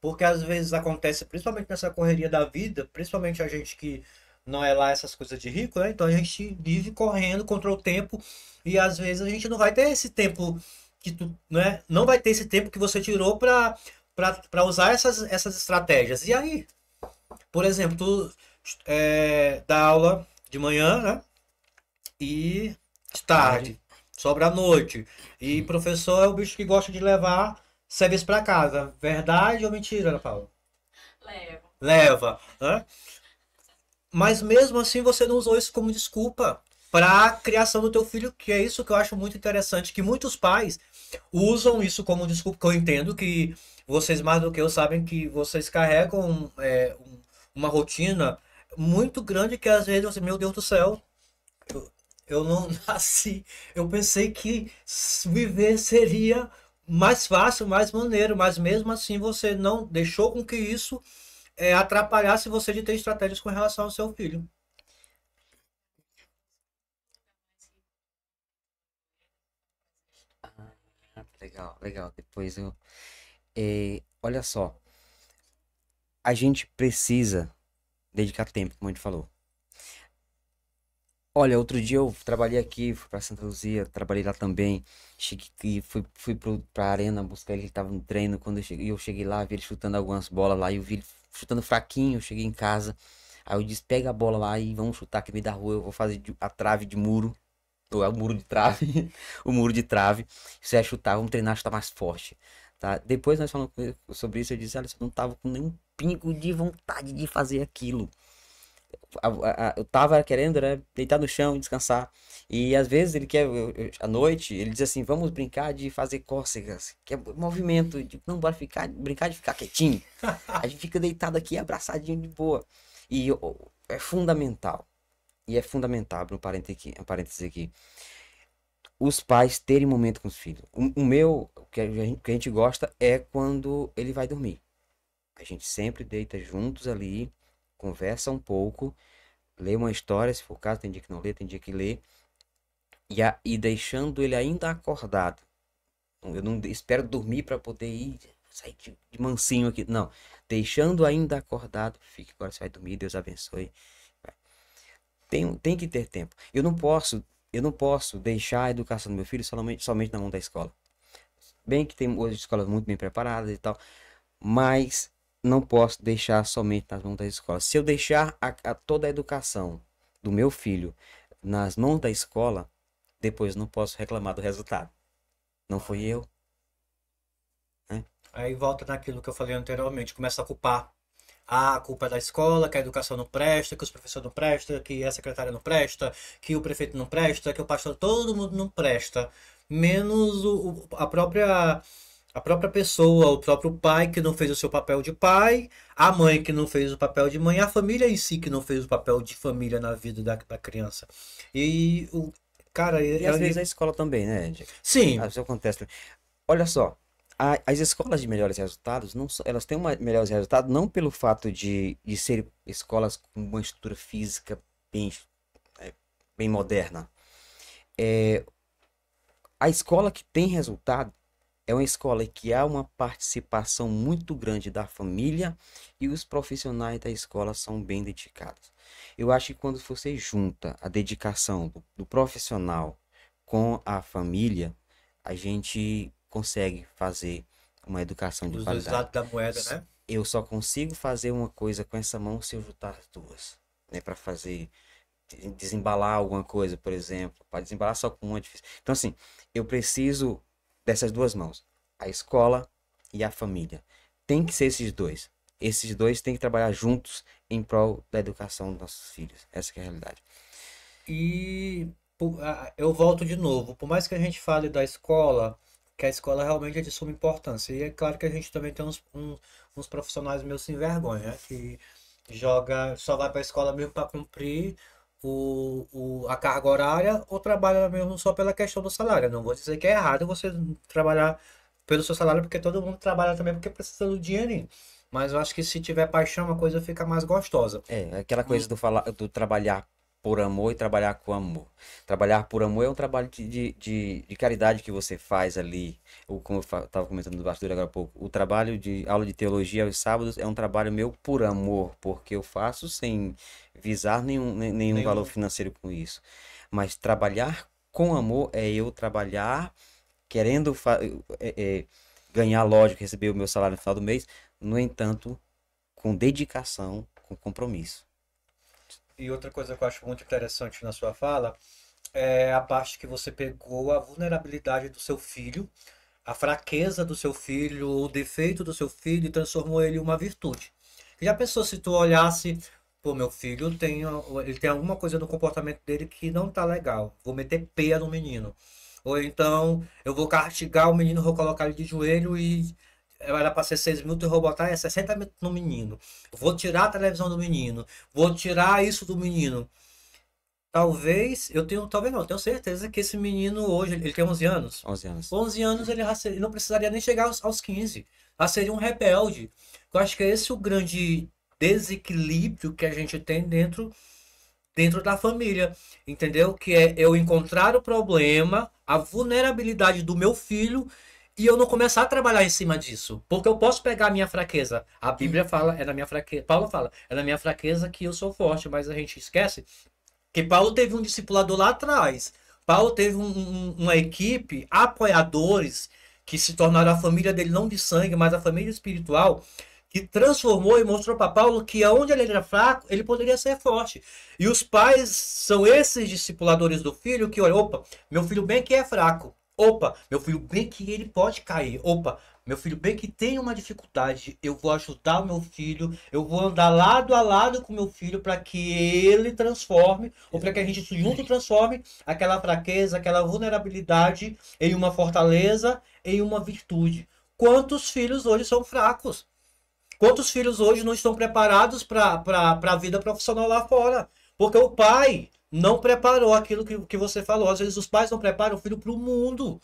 Porque às vezes acontece, principalmente nessa correria da vida, principalmente a gente que não é lá essas coisas de rico, né? Então a gente vive correndo contra o tempo e às vezes a gente não vai ter esse tempo que tu né, não vai ter esse tempo que você tirou para para usar essas, essas estratégias. E aí, por exemplo, tu é, dá aula de manhã, né? E tarde, sobra a noite. E professor é o bicho que gosta de levar serviço para casa. Verdade ou mentira, Ana Paula? Leva. Leva. Né? Mas mesmo assim você não usou isso como desculpa para a criação do teu filho, que é isso que eu acho muito interessante, que muitos pais usam isso como desculpa, que eu entendo que vocês mais do que eu sabem que vocês carregam é, uma rotina muito grande que às vezes você, meu Deus do céu, eu, eu não nasci, eu pensei que viver seria mais fácil, mais maneiro, mas mesmo assim você não deixou com que isso é, atrapalhasse você de ter estratégias com relação ao seu filho. Legal, legal. Depois eu. É, olha só. A gente precisa dedicar tempo, como a gente falou. Olha, outro dia eu trabalhei aqui, fui para Santa Luzia, trabalhei lá também. Cheguei, fui, fui pro, pra arena buscar ele, ele tava no treino. Quando eu cheguei, eu cheguei lá, vi ele chutando algumas bolas lá. E eu vi ele chutando fraquinho, eu cheguei em casa. Aí eu disse, pega a bola lá e vamos chutar aqui no meio da rua, eu vou fazer a trave de muro. É o muro de trave, o muro de trave, você é chutar, vamos treinar, chutar mais forte. Tá? Depois nós falamos sobre isso, eu disse, olha, eu não tava com nenhum pingo de vontade de fazer aquilo. Eu tava querendo né, deitar no chão, e descansar. E às vezes ele quer, à noite, ele diz assim: vamos brincar de fazer cócegas, que é movimento, não bora ficar, brincar de ficar quietinho. A gente fica deitado aqui, abraçadinho de boa. E é fundamental e é fundamental, no um parênteses aqui, aqui os pais terem momento com os filhos. O, o meu, o que, gente, que a gente gosta é quando ele vai dormir. A gente sempre deita juntos ali, conversa um pouco, lê uma história, se for o caso, tem dia que não lê, tem dia que lê, e, a, e deixando ele ainda acordado. Eu não espero dormir para poder ir sair de, de mansinho aqui. Não, deixando ainda acordado, fique agora, você vai dormir, Deus abençoe tem, tem que ter tempo. Eu não posso, eu não posso deixar a educação do meu filho somente, somente na mão da escola. Bem que tem hoje escolas muito bem preparadas e tal, mas não posso deixar somente nas mãos da escola. Se eu deixar a, a toda a educação do meu filho nas mãos da escola, depois não posso reclamar do resultado. Não fui eu. Né? Aí volta naquilo que eu falei anteriormente, começa a culpar a culpa é da escola, que a educação não presta, que os professores não prestam, que a secretária não presta, que o prefeito não presta, que o pastor, todo mundo não presta, menos o, a própria a própria pessoa, o próprio pai que não fez o seu papel de pai, a mãe que não fez o papel de mãe, a família em si que não fez o papel de família na vida da, da criança. E o cara, e às vezes a escola também, né, Andy? Sim. Às vezes acontece. Olha só, a, as escolas de melhores resultados, não, elas têm uma, melhores resultados não pelo fato de, de serem escolas com uma estrutura física bem, é, bem moderna. É, a escola que tem resultado é uma escola em que há uma participação muito grande da família e os profissionais da escola são bem dedicados. Eu acho que quando você junta a dedicação do, do profissional com a família, a gente consegue fazer uma educação de qualidade. dois lados da moeda, né? Eu só consigo fazer uma coisa com essa mão se eu juntar as duas, né? Para fazer desembalar alguma coisa, por exemplo, para desembalar só com uma é difícil. Então assim, eu preciso dessas duas mãos, a escola e a família. Tem que ser esses dois. Esses dois têm que trabalhar juntos em prol da educação dos nossos filhos. Essa é a realidade. E eu volto de novo. Por mais que a gente fale da escola, que a escola realmente é de suma importância. E é claro que a gente também tem uns, um, uns profissionais meio sem vergonha, né? que joga, só vai para a escola mesmo para cumprir o, o, a carga horária ou trabalha mesmo só pela questão do salário. não vou dizer que é errado você trabalhar pelo seu salário, porque todo mundo trabalha também porque precisa do dinheirinho. Mas eu acho que se tiver paixão, a coisa fica mais gostosa. É, aquela coisa do, falar, do trabalhar por amor e trabalhar com amor. Trabalhar por amor é um trabalho de, de, de, de caridade que você faz ali. Ou como eu estava comentando no bastidor agora há pouco, o trabalho de aula de teologia aos sábados é um trabalho meu por amor, porque eu faço sem visar nenhum, nenhum, nenhum. valor financeiro com isso. Mas trabalhar com amor é eu trabalhar querendo é, é, ganhar, lógico, receber o meu salário no final do mês, no entanto, com dedicação, com compromisso. E outra coisa que eu acho muito interessante na sua fala é a parte que você pegou a vulnerabilidade do seu filho, a fraqueza do seu filho, o defeito do seu filho e transformou ele em uma virtude. E a pessoa, se tu olhasse, pô, meu filho tem, ele tem alguma coisa no comportamento dele que não tá legal, vou meter pé no menino. Ou então, eu vou castigar o menino, vou colocar ele de joelho e era para ser 6 minutos, eu vou botar é 60 minutos no menino. Vou tirar a televisão do menino. Vou tirar isso do menino. Talvez, eu tenho, talvez não, tenho certeza que esse menino hoje, ele tem 11 anos. 11 anos. 11 anos ele, seria, não precisaria nem chegar aos, aos 15. Já seria um rebelde. Eu acho que é esse o grande desequilíbrio que a gente tem dentro dentro da família, entendeu? Que é eu encontrar o problema, a vulnerabilidade do meu filho e eu não começar a trabalhar em cima disso. Porque eu posso pegar a minha fraqueza. A Bíblia uhum. fala, é na minha fraqueza. Paulo fala, é na minha fraqueza que eu sou forte, mas a gente esquece que Paulo teve um discipulador lá atrás. Paulo teve um, um, uma equipe, apoiadores, que se tornaram a família dele, não de sangue, mas a família espiritual, que transformou e mostrou para Paulo que aonde ele era fraco, ele poderia ser forte. E os pais são esses discipuladores do filho que olha, opa, meu filho bem que é fraco. Opa, meu filho bem que ele pode cair. Opa, meu filho bem que tem uma dificuldade. Eu vou ajudar o meu filho. Eu vou andar lado a lado com meu filho para que ele transforme ou para que a gente junto transforme aquela fraqueza, aquela vulnerabilidade em uma fortaleza, em uma virtude. Quantos filhos hoje são fracos? Quantos filhos hoje não estão preparados para a vida profissional lá fora? Porque o pai não preparou aquilo que, que você falou. Às vezes os pais não preparam o filho para o mundo.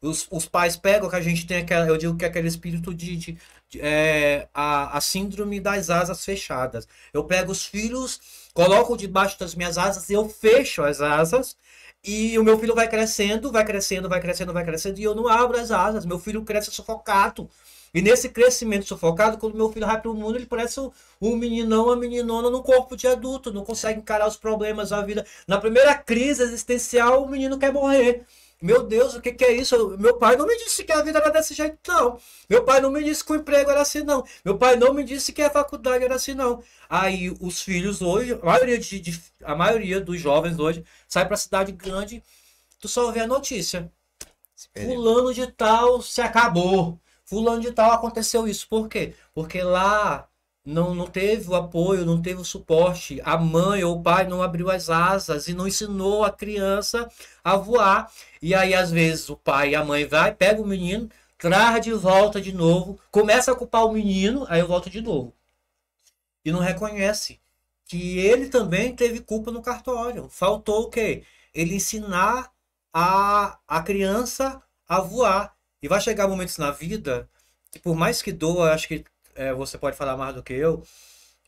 Os, os pais pegam que a gente tem aquela, eu digo que é aquele espírito de, de, de é, a, a síndrome das asas fechadas. Eu pego os filhos, coloco debaixo das minhas asas, eu fecho as asas e o meu filho vai crescendo, vai crescendo, vai crescendo, vai crescendo e eu não abro as asas. Meu filho cresce sufocado e nesse crescimento sufocado, quando meu filho vai para o mundo, ele parece um, meninão, uma meninona no corpo de adulto, não consegue encarar os problemas da vida. Na primeira crise existencial, o menino quer morrer. Meu Deus, o que, que é isso? Meu pai não me disse que a vida era desse jeito, não. Meu pai não me disse que o emprego era assim, não. Meu pai não me disse que a faculdade era assim, não. Aí os filhos hoje, a maioria, de, de a maioria dos jovens hoje, sai para a cidade grande, tu só vê a notícia. Fulano de tal se acabou. Fulano de tal aconteceu isso. Por quê? Porque lá não, não teve o apoio, não teve o suporte. A mãe ou o pai não abriu as asas e não ensinou a criança a voar. E aí, às vezes, o pai e a mãe vai, pega o menino, traz de volta de novo, começa a culpar o menino, aí eu volto de novo. E não reconhece que ele também teve culpa no cartório. Faltou o quê? Ele ensinar a, a criança a voar. E vai chegar momentos na vida que, por mais que doa, acho que é, você pode falar mais do que eu,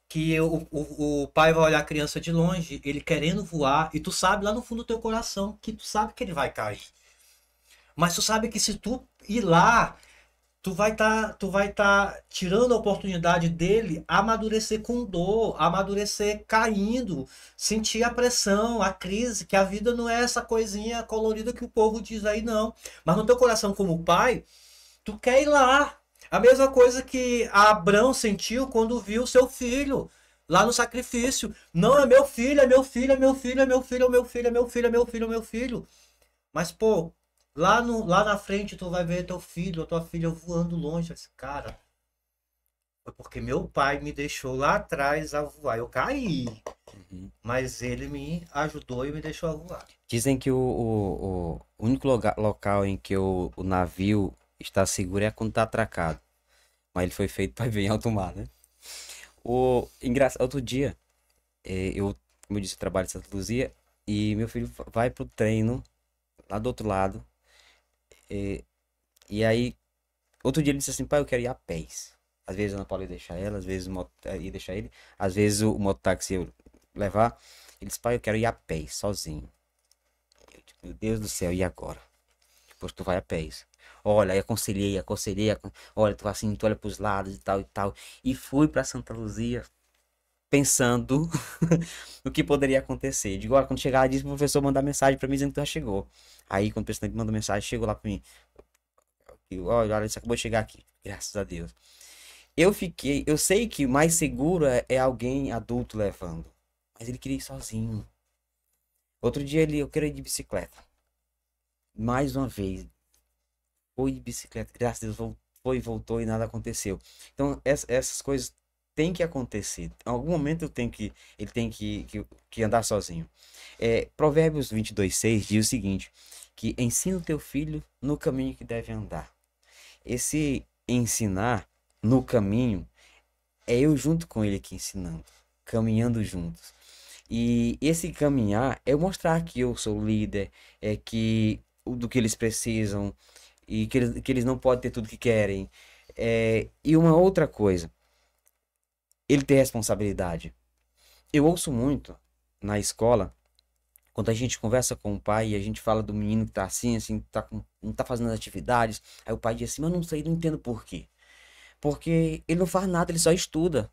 que o, o, o, pai vai olhar a criança de longe, ele querendo voar, e tu sabe lá no fundo do teu coração que tu sabe que ele vai cair. Mas tu sabe que se tu ir lá tu vai estar tá, tu vai estar tá tirando a oportunidade dele amadurecer com dor, amadurecer caindo, sentir a pressão, a crise, que a vida não é essa coisinha colorida que o povo diz aí não. Mas no teu coração como pai, tu quer ir lá. A mesma coisa que Abraão sentiu quando viu seu filho lá no sacrifício. Não é meu filho, é meu filho, é meu filho, é meu filho, é meu filho, é meu filho, é meu filho, é meu filho. É Mas pô, Lá, no, lá na frente tu vai ver teu filho, tua filha voando longe. Esse cara. Foi porque meu pai me deixou lá atrás a voar. Eu caí. Uhum. Mas ele me ajudou e me deixou a voar. Dizem que o, o, o único loga, local em que o, o, navio está seguro é quando está atracado. Mas ele foi feito para vir em alto mar, né? O, engraçado, outro dia, é, eu, como eu disse, eu trabalho em Santa Luzia e meu filho vai pro treino lá do outro lado e, é, e aí, outro dia ele disse assim, pai, eu quero ir a pés. Às vezes a Ana Paula ia deixar ela, às vezes moto, eh, ia deixar ele, às vezes o, o mototáxi ia levar. Ele disse, pai, eu quero ir a pés, sozinho. Eu, tipo, Meu Deus do céu, e agora? Depois tipo, tu vai a pés. Olha, eu aconselhei, aconselhei, olha, tu assim, tu olha pros lados e tal e tal. E fui para Santa Luzia pensando no que poderia acontecer. Digo, agora quando chegar, disse pro professor mandar mensagem para mim dizendo que já chegou. Aí, quando o presidente mandou mensagem, chegou lá para mim. Olha, olha, isso acabou de chegar aqui. Graças a Deus. Eu fiquei, eu sei que mais seguro é, é alguém adulto levando, mas ele queria ir sozinho. Outro dia ele, eu queria ir de bicicleta. Mais uma vez, foi de bicicleta, graças a Deus, foi, voltou e nada aconteceu. Então, essa, essas coisas tem que acontecer. Em algum momento eu tenho que, ele tem que, que, que andar sozinho. É, Provérbios 22, 6 diz o seguinte, que ensina o teu filho no caminho que deve andar. Esse ensinar no caminho é eu junto com ele aqui ensinando, caminhando juntos. E esse caminhar é mostrar que eu sou líder, é que do que eles precisam e que eles, que eles não podem ter tudo que querem. É, e uma outra coisa, ele ter responsabilidade. Eu ouço muito na escola, quando a gente conversa com o pai e a gente fala do menino que tá assim, assim, tá com, não tá fazendo as atividades, aí o pai diz assim, mas não sei, não entendo por quê. Porque ele não faz nada, ele só estuda.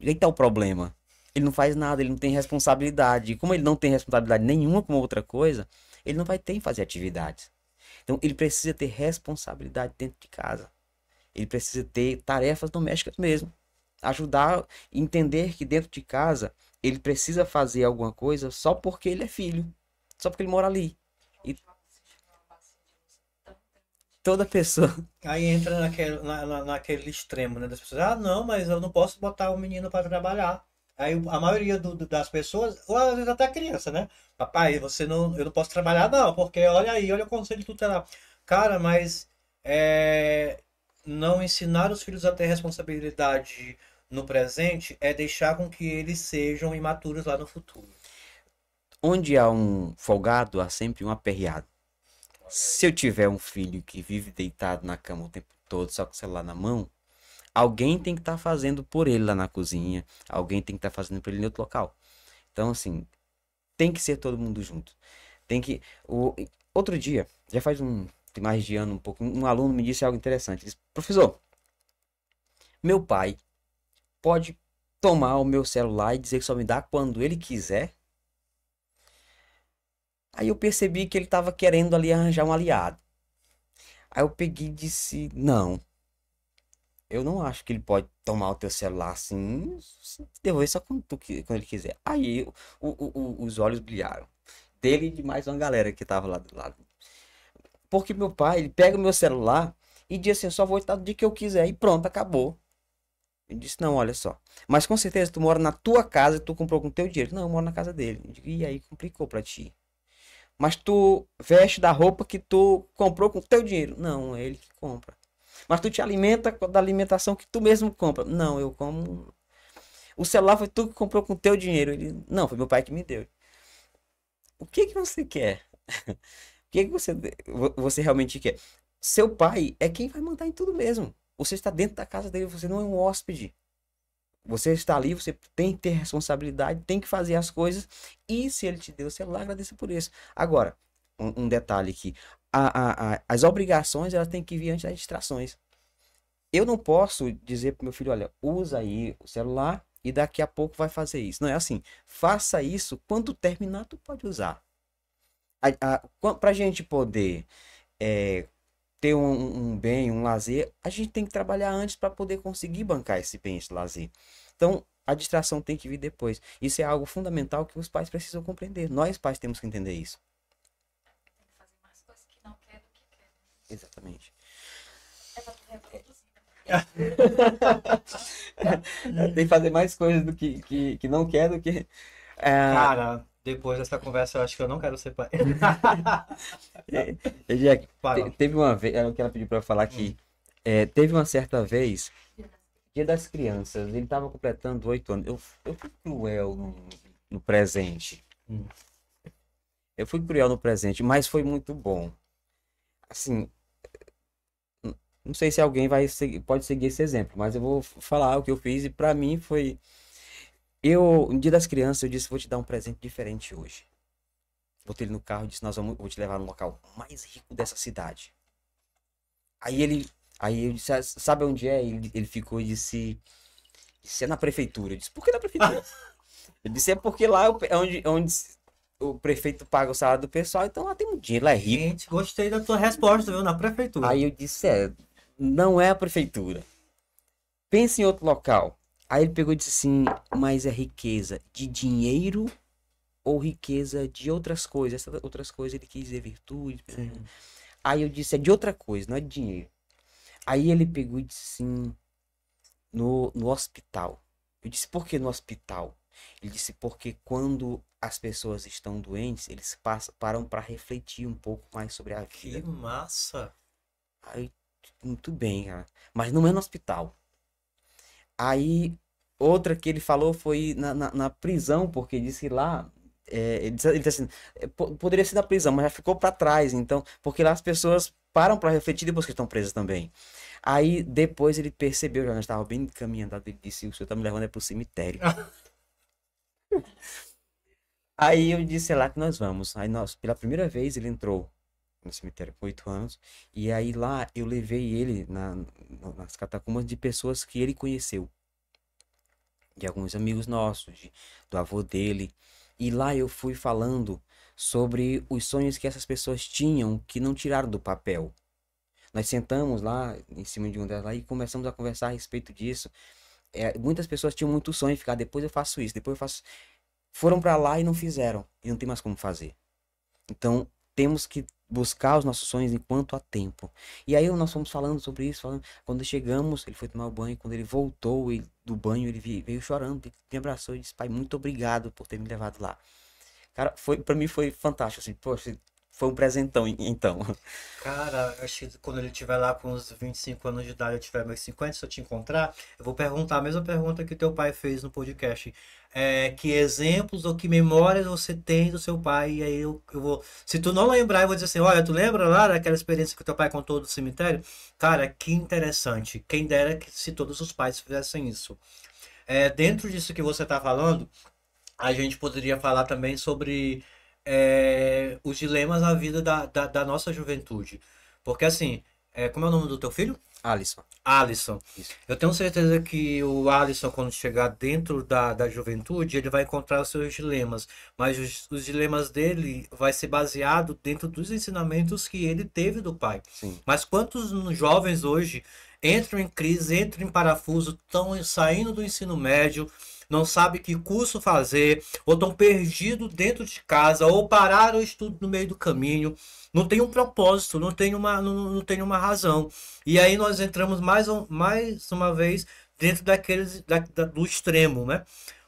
E aí tá o problema. Ele não faz nada, ele não tem responsabilidade. E como ele não tem responsabilidade nenhuma com outra coisa, ele não vai ter em fazer atividades. Então ele precisa ter responsabilidade dentro de casa. Ele precisa ter tarefas domésticas mesmo ajudar, entender que dentro de casa ele precisa fazer alguma coisa só porque ele é filho, só porque ele mora ali. E toda pessoa. Aí entra naquele, na, na, naquele extremo, né? Das pessoas, ah, não, mas eu não posso botar o um menino para trabalhar. Aí a maioria do, das pessoas, ou às vezes até criança, né? Papai, você não, eu não posso trabalhar, não, porque olha aí, olha o conselho tutelar. Cara, mas é, não ensinar os filhos a ter responsabilidade no presente é deixar com que eles sejam imaturos lá no futuro. Onde há um folgado, há sempre um aperreado. Se eu tiver um filho que vive deitado na cama o tempo todo, só com o celular na mão, alguém tem que estar tá fazendo por ele lá na cozinha, alguém tem que estar tá fazendo por ele em outro local. Então, assim, tem que ser todo mundo junto. Tem que. O... Outro dia, já faz um. mais de ano um pouco, um aluno me disse algo interessante. Ele disse, professor, meu pai pode tomar o meu celular e dizer que só me dá quando ele quiser. Aí eu percebi que ele estava querendo ali arranjar um aliado. Aí eu peguei e disse: Não, eu não acho que ele pode tomar o teu celular assim, devolver só quando, tu, quando ele quiser. Aí o, o, os olhos brilharam. Dele e de mais uma galera que estava lá do lado. Porque meu pai, ele pega o meu celular e diz assim: Eu só vou estar do dia que eu quiser e pronto, acabou. Ele disse, não, olha só. Mas com certeza tu mora na tua casa e tu comprou com teu dinheiro. Não, eu moro na casa dele. e aí complicou pra ti. Mas tu veste da roupa que tu comprou com teu dinheiro. Não, é ele que compra. Mas tu te alimenta da alimentação que tu mesmo compra. Não, eu como. O celular foi tu que comprou com teu dinheiro. Ele, não, foi meu pai que me deu. O que que você quer? o que que você, você realmente quer? Seu pai é quem vai mandar em tudo mesmo. Você está dentro da casa dele, você não é um hóspede. Você está ali, você tem que ter responsabilidade, tem que fazer as coisas. E se ele te deu, o celular, agradeça por isso. Agora, um, um detalhe aqui. A, a, a, as obrigações, elas têm que vir antes das distrações. Eu não posso dizer para meu filho, olha, usa aí o celular e daqui a pouco vai fazer isso. Não é assim. Faça isso, quando terminar, tu pode usar. para a, gente poder... É, ter um, um bem, um lazer, a gente tem que trabalhar antes para poder conseguir bancar esse bem, esse lazer. Então, a distração tem que vir depois. Isso é algo fundamental que os pais precisam compreender. Nós, pais, temos que entender isso. Que não quer do que quer. Exatamente. tem que fazer mais coisas do que, que, que não quer do que. É... Cara, depois dessa conversa, eu acho que eu não quero ser pai. É, é, Jack, te, teve uma vez, era o que ela pediu para falar aqui. É, teve uma certa vez, dia das crianças, ele tava completando oito anos. Eu, eu fui cruel no, no presente. Hum. Eu fui cruel no presente, mas foi muito bom. Assim, não sei se alguém vai seguir, pode seguir esse exemplo, mas eu vou falar o que eu fiz e para mim foi eu, no dia das crianças, eu disse, vou te dar um presente diferente hoje. Botei ele no carro e disse, nós vamos, vou te levar no local mais rico dessa cidade. Aí ele, aí eu disse, ah, sabe onde é? Ele, ele ficou e disse, disse, é na prefeitura. Eu disse, por que na prefeitura? eu disse, é porque lá é, é onde, é onde o prefeito paga o salário do pessoal, então lá tem um dinheiro, lá é rico. Gente, gostei da tua resposta, viu? Na prefeitura. Aí eu disse, é, não é a prefeitura. Pense em outro local. Aí ele pegou e disse assim: Mas é riqueza de dinheiro ou riqueza de outras coisas? Essas outras coisas ele quis dizer virtude. Né? Aí eu disse: É de outra coisa, não é de dinheiro. Aí ele pegou e disse assim: No, no hospital. Eu disse: Por que no hospital? Ele disse: Porque quando as pessoas estão doentes, eles passam, param para refletir um pouco mais sobre a vida. Que massa! Aí, muito bem, cara. Mas não é no hospital. Aí, outra que ele falou foi na, na, na prisão, porque disse lá. É, ele, disse, ele disse assim: é, poderia ser na prisão, mas já ficou para trás, então, porque lá as pessoas param para refletir depois que estão presas também. Aí depois ele percebeu, já estava bem caminhando, ele disse: O senhor está me levando é pro cemitério. Aí eu disse: é lá que nós vamos. Aí nós, pela primeira vez, ele entrou no cemitério com oito anos. E aí lá eu levei ele na, nas catacumbas de pessoas que ele conheceu. De alguns amigos nossos, de, do avô dele. E lá eu fui falando sobre os sonhos que essas pessoas tinham que não tiraram do papel. Nós sentamos lá em cima de um delas lá, e começamos a conversar a respeito disso. É, muitas pessoas tinham muito sonho de ficar, depois eu faço isso, depois eu faço. Foram para lá e não fizeram, e não tem mais como fazer. Então, temos que buscar os nossos sonhos enquanto há tempo. E aí nós fomos falando sobre isso, falando, quando chegamos, ele foi tomar o banho, quando ele voltou ele, do banho, ele veio chorando, me abraçou e disse: "Pai, muito obrigado por ter me levado lá". Cara, foi para mim foi fantástico assim, poxa, foi um presentão, então. Cara, acho que quando ele estiver lá com uns 25 anos de idade, eu tiver meus 50, se eu te encontrar, eu vou perguntar a mesma pergunta que teu pai fez no podcast. É, que exemplos ou que memórias você tem do seu pai? E aí eu, eu vou. Se tu não lembrar, eu vou dizer assim: olha, tu lembra lá daquela experiência que teu pai contou do cemitério? Cara, que interessante. Quem dera que se todos os pais fizessem isso. É, dentro disso que você está falando, a gente poderia falar também sobre é, os dilemas na vida da, da, da nossa juventude. Porque assim, é, como é o nome do teu filho? Alisson. Alisson. Isso. Eu tenho certeza que o Alisson, quando chegar dentro da, da juventude, ele vai encontrar os seus dilemas. Mas os, os dilemas dele vai ser baseado dentro dos ensinamentos que ele teve do pai. Sim. Mas quantos jovens hoje entram em crise, entram em parafuso, estão saindo do ensino médio, não sabe que curso fazer, ou estão perdidos dentro de casa, ou pararam o estudo no meio do caminho, não tem um propósito, não tem uma, não, não tem uma razão. E aí nós entramos mais, um, mais uma vez dentro daqueles da, da, do extremo, né?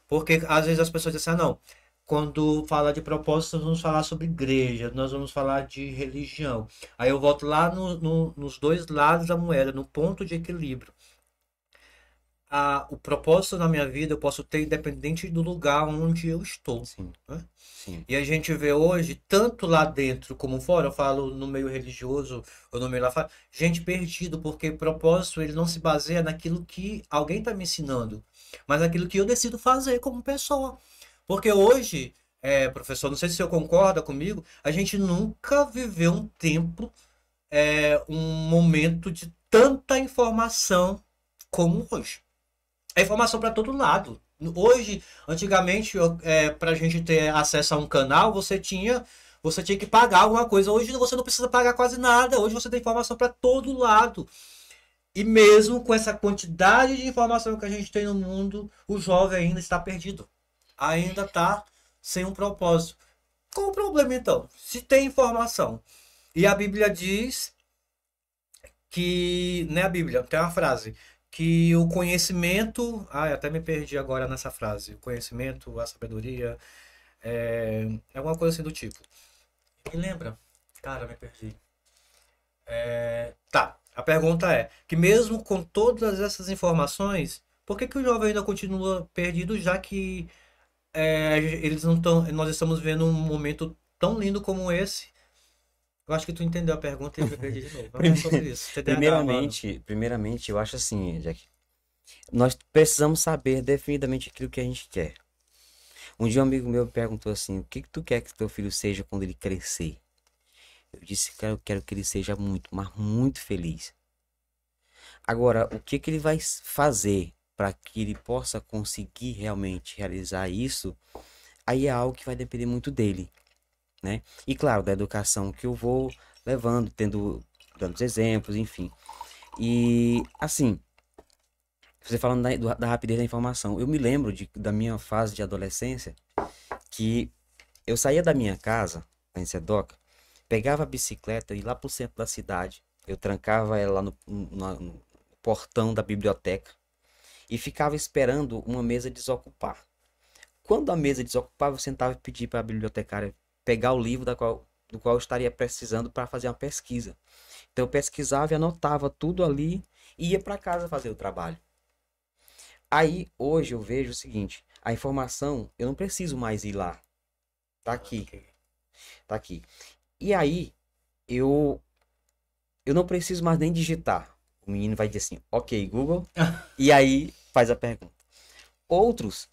Porque às vezes as pessoas dizem assim, ah, não, quando falar de propósito, nós vamos falar sobre igreja, nós vamos falar de religião. Aí eu volto lá no, no, nos dois lados da moeda, no ponto de equilíbrio a, o propósito da minha vida eu posso ter independente do lugar onde eu estou. Sim. Né? Sim. E a gente vê hoje, tanto lá dentro como fora, eu falo no meio religioso ou no meio lá fora, gente perdido, porque propósito ele não se baseia naquilo que alguém está me ensinando, mas naquilo que eu decido fazer como pessoa. Porque hoje, é, professor, não sei se o senhor concorda comigo, a gente nunca viveu um tempo, é, um momento de tanta informação como hoje. É informação para todo lado. Hoje, antigamente, é, para a gente ter acesso a um canal, você tinha você tinha que pagar alguma coisa. Hoje você não precisa pagar quase nada. Hoje você tem informação para todo lado. E mesmo com essa quantidade de informação que a gente tem no mundo, o jovem ainda está perdido. Ainda está sem um propósito. Qual o problema então? Se tem informação. E a Bíblia diz que, né, a Bíblia, tem uma frase que o conhecimento. Ah, eu até me perdi agora nessa frase. O conhecimento, a sabedoria, é, é, alguma coisa assim do tipo. Me lembra? Cara, me perdi. É, tá, a pergunta é: que mesmo com todas essas informações, por que, que o jovem ainda continua perdido, já que é, eles não estão. Nós estamos vendo um momento tão lindo como esse eu acho que tu entendeu a pergunta e eu perdi de novo. sobre isso. primeiramente, primeiramente, eu acho assim, Jack. Nós precisamos saber definidamente aquilo que a gente quer. Um dia um amigo meu perguntou assim: o que, que tu quer que teu filho seja quando ele crescer? Eu disse, cara, eu quero que ele seja muito, mas muito feliz. Agora, o que, que ele vai fazer para que ele possa conseguir realmente realizar isso, aí é algo que vai depender muito dele né? E claro, da educação que eu vou levando, tendo dando exemplos, enfim. E assim, você falando da, da rapidez da informação, eu me lembro de, da minha fase de adolescência que eu saía da minha casa, em Sedoc, pegava a bicicleta e lá pro centro da cidade, eu trancava ela lá no, no, no portão da biblioteca e ficava esperando uma mesa desocupar. Quando a mesa desocupava, eu sentava e pedia para a bibliotecária pegar o livro da qual, do qual eu estaria precisando para fazer uma pesquisa. Então eu pesquisava e anotava tudo ali e ia para casa fazer o trabalho. Aí hoje eu vejo o seguinte, a informação eu não preciso mais ir lá. Tá aqui. Ah, tá aqui. E aí eu eu não preciso mais nem digitar. O menino vai dizer assim: "OK, Google". e aí faz a pergunta. Outros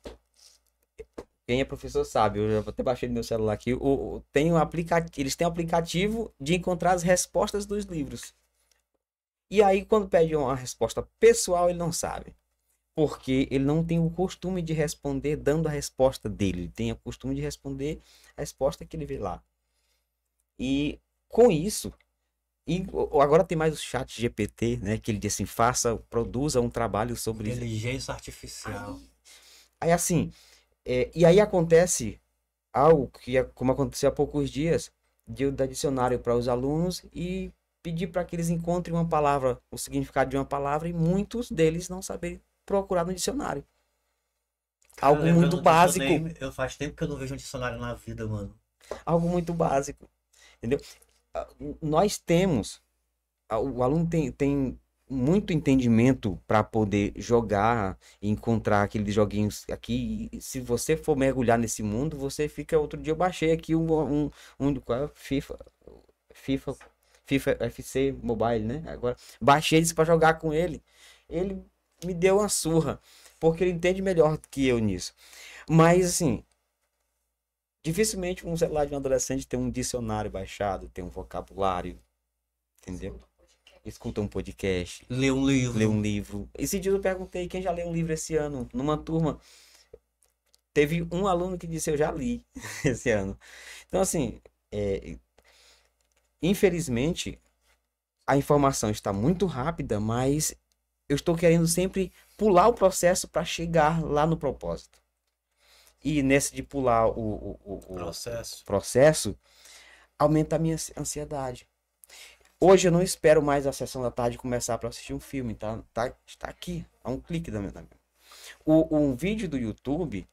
quem é professor sabe, eu já até baixei no meu celular aqui. O, o tem um aplicativo, eles têm um aplicativo de encontrar as respostas dos livros. E aí, quando pede uma resposta pessoal, ele não sabe. Porque ele não tem o costume de responder dando a resposta dele. Ele tem o costume de responder a resposta que ele vê lá. E com isso, e agora tem mais o chat GPT, né? Que ele diz assim, faça, produza um trabalho sobre... Inteligência artificial. Aí, assim, é, e aí acontece algo que, é, como aconteceu há poucos dias, de eu dar dicionário para os alunos e pedir para que eles encontrem uma palavra, o significado de uma palavra, e muitos deles não saberem procurar no dicionário. Algo muito básico. eu faz tempo que eu não vejo um dicionário na vida, mano. Algo muito básico. Entendeu? Ah, nós temos, o aluno tem, tem muito entendimento para poder jogar e encontrar aqueles joguinhos aqui. E se você for mergulhar nesse mundo, você fica. Outro dia eu baixei aqui um. um, um qual é? FIFA. FIFA. FIFA FC Mobile, né? Agora. Baixei isso para jogar com ele. Ele me deu uma surra. Porque ele entende melhor que eu nisso. Mas assim. Dificilmente um celular de um adolescente tem um dicionário baixado, tem um vocabulário. Entendeu? escuta um podcast, lê um livro. Lê um livro. Esse dia eu perguntei quem já leu um livro esse ano, numa turma. Teve um aluno que disse eu já li esse ano. Então, assim, é... infelizmente, a informação está muito rápida, mas eu estou querendo sempre pular o processo para chegar lá no propósito. E nesse de pular o, o, o, o processo. processo, aumenta a minha ansiedade. Hoje eu não espero mais a sessão da tarde começar para assistir um filme, tá? tá? Está aqui, a tá um clique da minha. O, um vídeo do YouTube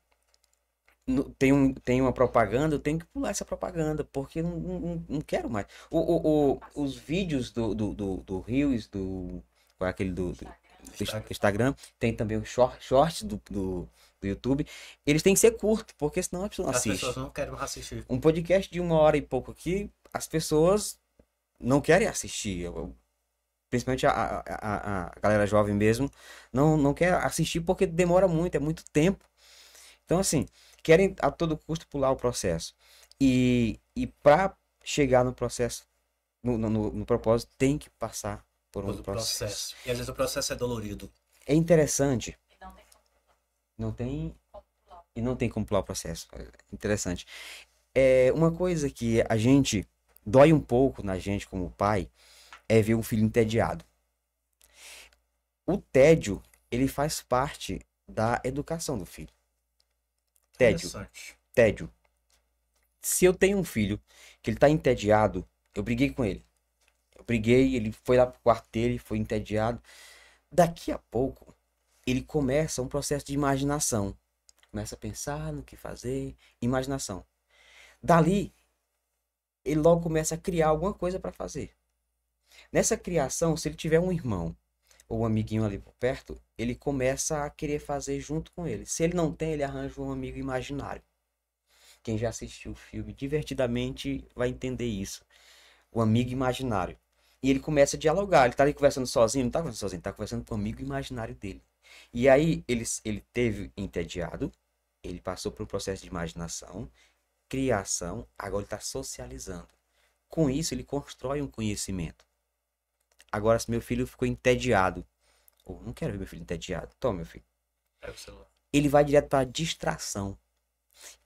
no, tem, um, tem uma propaganda, eu tenho que pular essa propaganda, porque não, não, não quero mais. O, o, o, os vídeos do, do, do, do do. Qual é aquele do, do, do Instagram? Tem também o short, short do, do, do YouTube. Eles têm que ser curtos porque senão a pessoa não assiste. As pessoas não querem assistir. Um podcast de uma hora e pouco aqui, as pessoas não querem assistir. Principalmente a, a, a galera jovem mesmo, não, não quer assistir porque demora muito, é muito tempo. Então, assim, querem a todo custo pular o processo. E, e para chegar no processo, no, no, no, propósito, tem que passar por um processo. processo. E às vezes o processo é dolorido. É interessante. E não tem e não tem como pular o processo. É interessante. É uma coisa que a gente dói um pouco na gente como pai é ver um filho entediado. O tédio, ele faz parte da educação do filho. Tédio. Tédio. Se eu tenho um filho que ele tá entediado, eu briguei com ele. Eu briguei, ele foi lá pro quarto dele, foi entediado. Daqui a pouco, ele começa um processo de imaginação. Começa a pensar no que fazer, imaginação. Dali, ele logo começa a criar alguma coisa para fazer. Nessa criação, se ele tiver um irmão ou um amiguinho ali por perto, ele começa a querer fazer junto com ele. Se ele não tem, ele arranja um amigo imaginário. Quem já assistiu o filme divertidamente vai entender isso. O amigo imaginário. E ele começa a dialogar. Ele está ali conversando sozinho, não está conversando sozinho, está conversando com o amigo imaginário dele. E aí ele, ele teve entediado, ele passou por um processo de imaginação, criação, agora ele está socializando. Com isso, ele constrói um conhecimento. Agora, se meu filho ficou entediado, ou não quero ver meu filho entediado, toma, meu filho. É ele vai direto para a distração.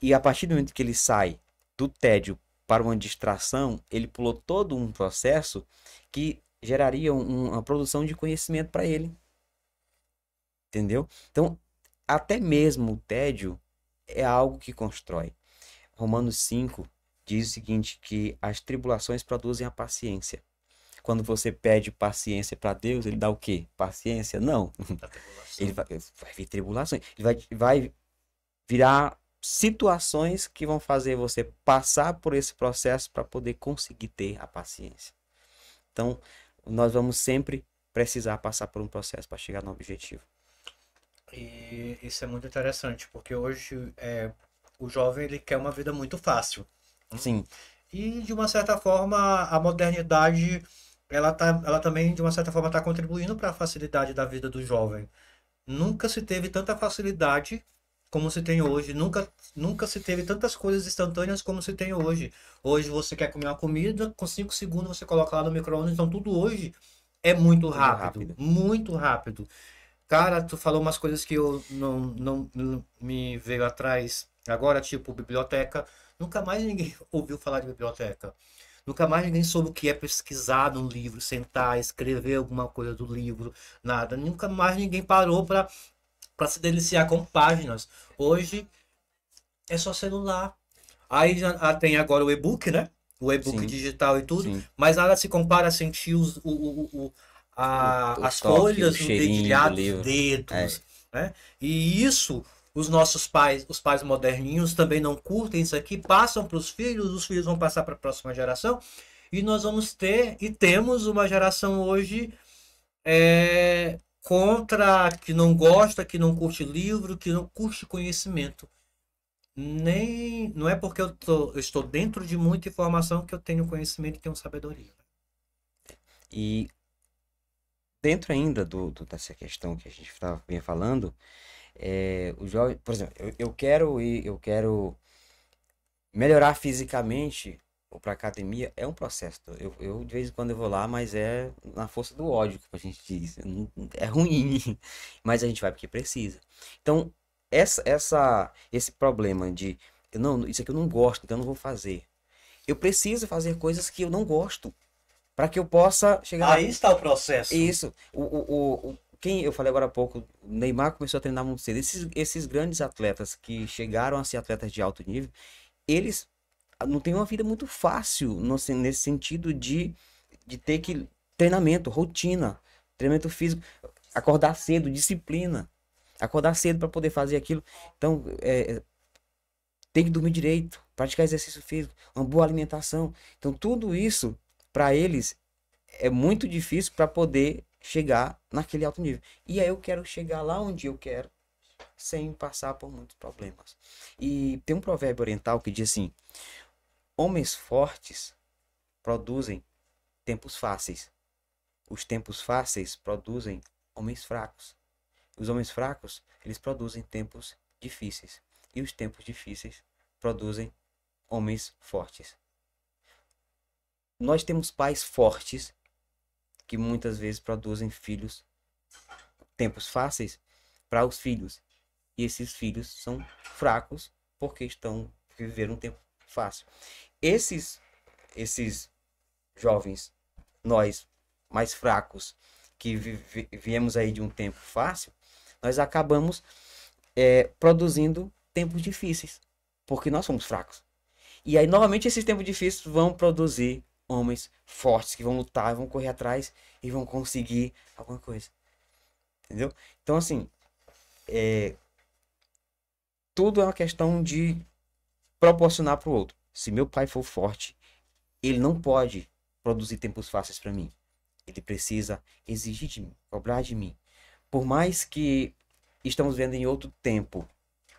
E a partir do momento que ele sai do tédio para uma distração, ele pulou todo um processo que geraria uma produção de conhecimento para ele. Entendeu? Então, até mesmo o tédio é algo que constrói. Romanos 5 diz o seguinte: que as tribulações produzem a paciência. Quando você pede paciência para Deus, ele dá o quê? Paciência? Não. Ele vai, vai vir tribulações. Ele vai, vai virar situações que vão fazer você passar por esse processo para poder conseguir ter a paciência. Então, nós vamos sempre precisar passar por um processo para chegar no objetivo. E isso é muito interessante, porque hoje é, o jovem ele quer uma vida muito fácil. Sim. E de uma certa forma a modernidade ela, tá, ela também de uma certa forma está contribuindo para a facilidade da vida do jovem. Nunca se teve tanta facilidade como se tem hoje. Nunca, nunca se teve tantas coisas instantâneas como se tem hoje. Hoje você quer comer uma comida, com 5 segundos você coloca lá no micro-ondas. Então tudo hoje é muito rápido, muito rápido. Muito rápido. Cara, tu falou umas coisas que eu não, não, não me veio atrás Agora, tipo, biblioteca, nunca mais ninguém ouviu falar de biblioteca. Nunca mais ninguém soube o que é pesquisar num livro, sentar, escrever alguma coisa do livro, nada. Nunca mais ninguém parou para para se deliciar com páginas. Hoje é só celular. Aí já ah, tem agora o e-book, né? O e-book digital e tudo, sim. mas nada se compara a sentir os, o, o, o, a, o as toque, folhas, o dedilhado, dos dedos. É. Né? E isso os nossos pais, os pais moderninhos, também não curtem isso aqui, passam para os filhos, os filhos vão passar para a próxima geração. E nós vamos ter, e temos uma geração hoje é, contra, que não gosta, que não curte livro, que não curte conhecimento. Nem, não é porque eu, tô, eu estou dentro de muita informação que eu tenho conhecimento e tenho sabedoria. E dentro ainda do, do, dessa questão que a gente estava tá, falando, é, o jovem, por exemplo, eu, eu quero e eu quero melhorar fisicamente ou para academia é um processo. Eu, eu de vez em quando eu vou lá, mas é na força do ódio, que a gente diz. É ruim, mas a gente vai porque precisa. Então, essa, essa, esse problema de não, isso aqui eu não gosto, então eu não vou fazer. Eu preciso fazer coisas que eu não gosto para que eu possa chegar Aí lá. está o processo. Isso. O, o, o, quem eu falei agora há pouco, Neymar começou a treinar muito cedo. Esses, esses grandes atletas que chegaram a ser atletas de alto nível, eles ah, não têm uma vida muito fácil no, nesse sentido de, de ter que treinamento, rotina, treinamento físico, acordar cedo, disciplina, acordar cedo para poder fazer aquilo. Então, é, é, tem que dormir direito, praticar exercício físico, uma boa alimentação. Então, tudo isso para eles é muito difícil para poder chegar naquele alto nível. E aí eu quero chegar lá onde eu quero, sem passar por muitos problemas. E tem um provérbio oriental que diz assim: Homens fortes produzem tempos fáceis. Os tempos fáceis produzem homens fracos. Os homens fracos, eles produzem tempos difíceis. E os tempos difíceis produzem homens fortes. Nós temos pais fortes que muitas vezes produzem filhos, tempos fáceis para os filhos. E esses filhos são fracos porque estão viver um tempo fácil. Esses esses jovens, nós mais fracos que viemos aí de um tempo fácil, nós acabamos é, produzindo tempos difíceis, porque nós somos fracos. E aí, novamente, esses tempos difíceis vão produzir homens fortes que vão lutar, vão correr atrás e vão conseguir alguma coisa. Entendeu? Então, assim, é... tudo é uma questão de proporcionar para o outro. Se meu pai for forte, ele não pode produzir tempos fáceis para mim. Ele precisa exigir de mim, cobrar de mim. Por mais que estamos vendo em outro tempo,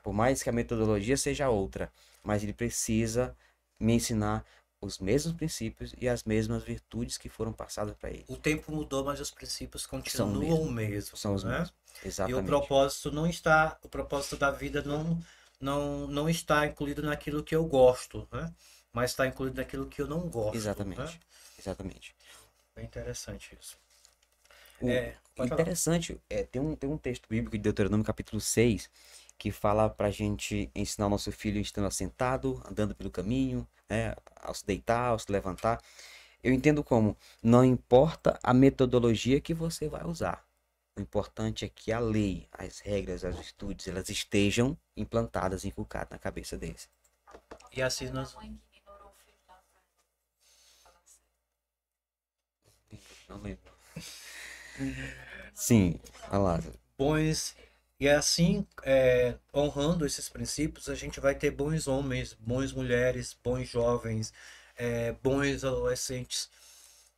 por mais que a metodologia seja outra, mas ele precisa me ensinar os mesmos princípios e as mesmas virtudes que foram passadas para ele. O tempo mudou, mas os princípios continuam são mesmo, o mesmo. São os né? mesmos. Exatamente. E o propósito não está, o propósito da vida não não não está incluído naquilo que eu gosto, né? Mas está incluído naquilo que eu não gosto. Exatamente. Né? Exatamente. É interessante isso. O, é, interessante, é, tem, um, tem um texto bíblico de Deuteronômio capítulo 6 que fala para a gente ensinar o nosso filho estando sentado, andando pelo caminho, né, ao se deitar, ao se levantar. Eu entendo como não importa a metodologia que você vai usar. O importante é que a lei, as regras, as virtudes, elas estejam implantadas, inculcadas na cabeça deles. E assim nós Não lembro. Sim, a Lázaro. Bons e é assim, é, honrando esses princípios, a gente vai ter bons homens, bons mulheres, bons jovens, é, bons adolescentes.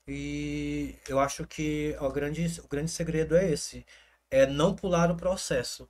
E eu acho que o grande, o grande segredo é esse, é não pular o processo.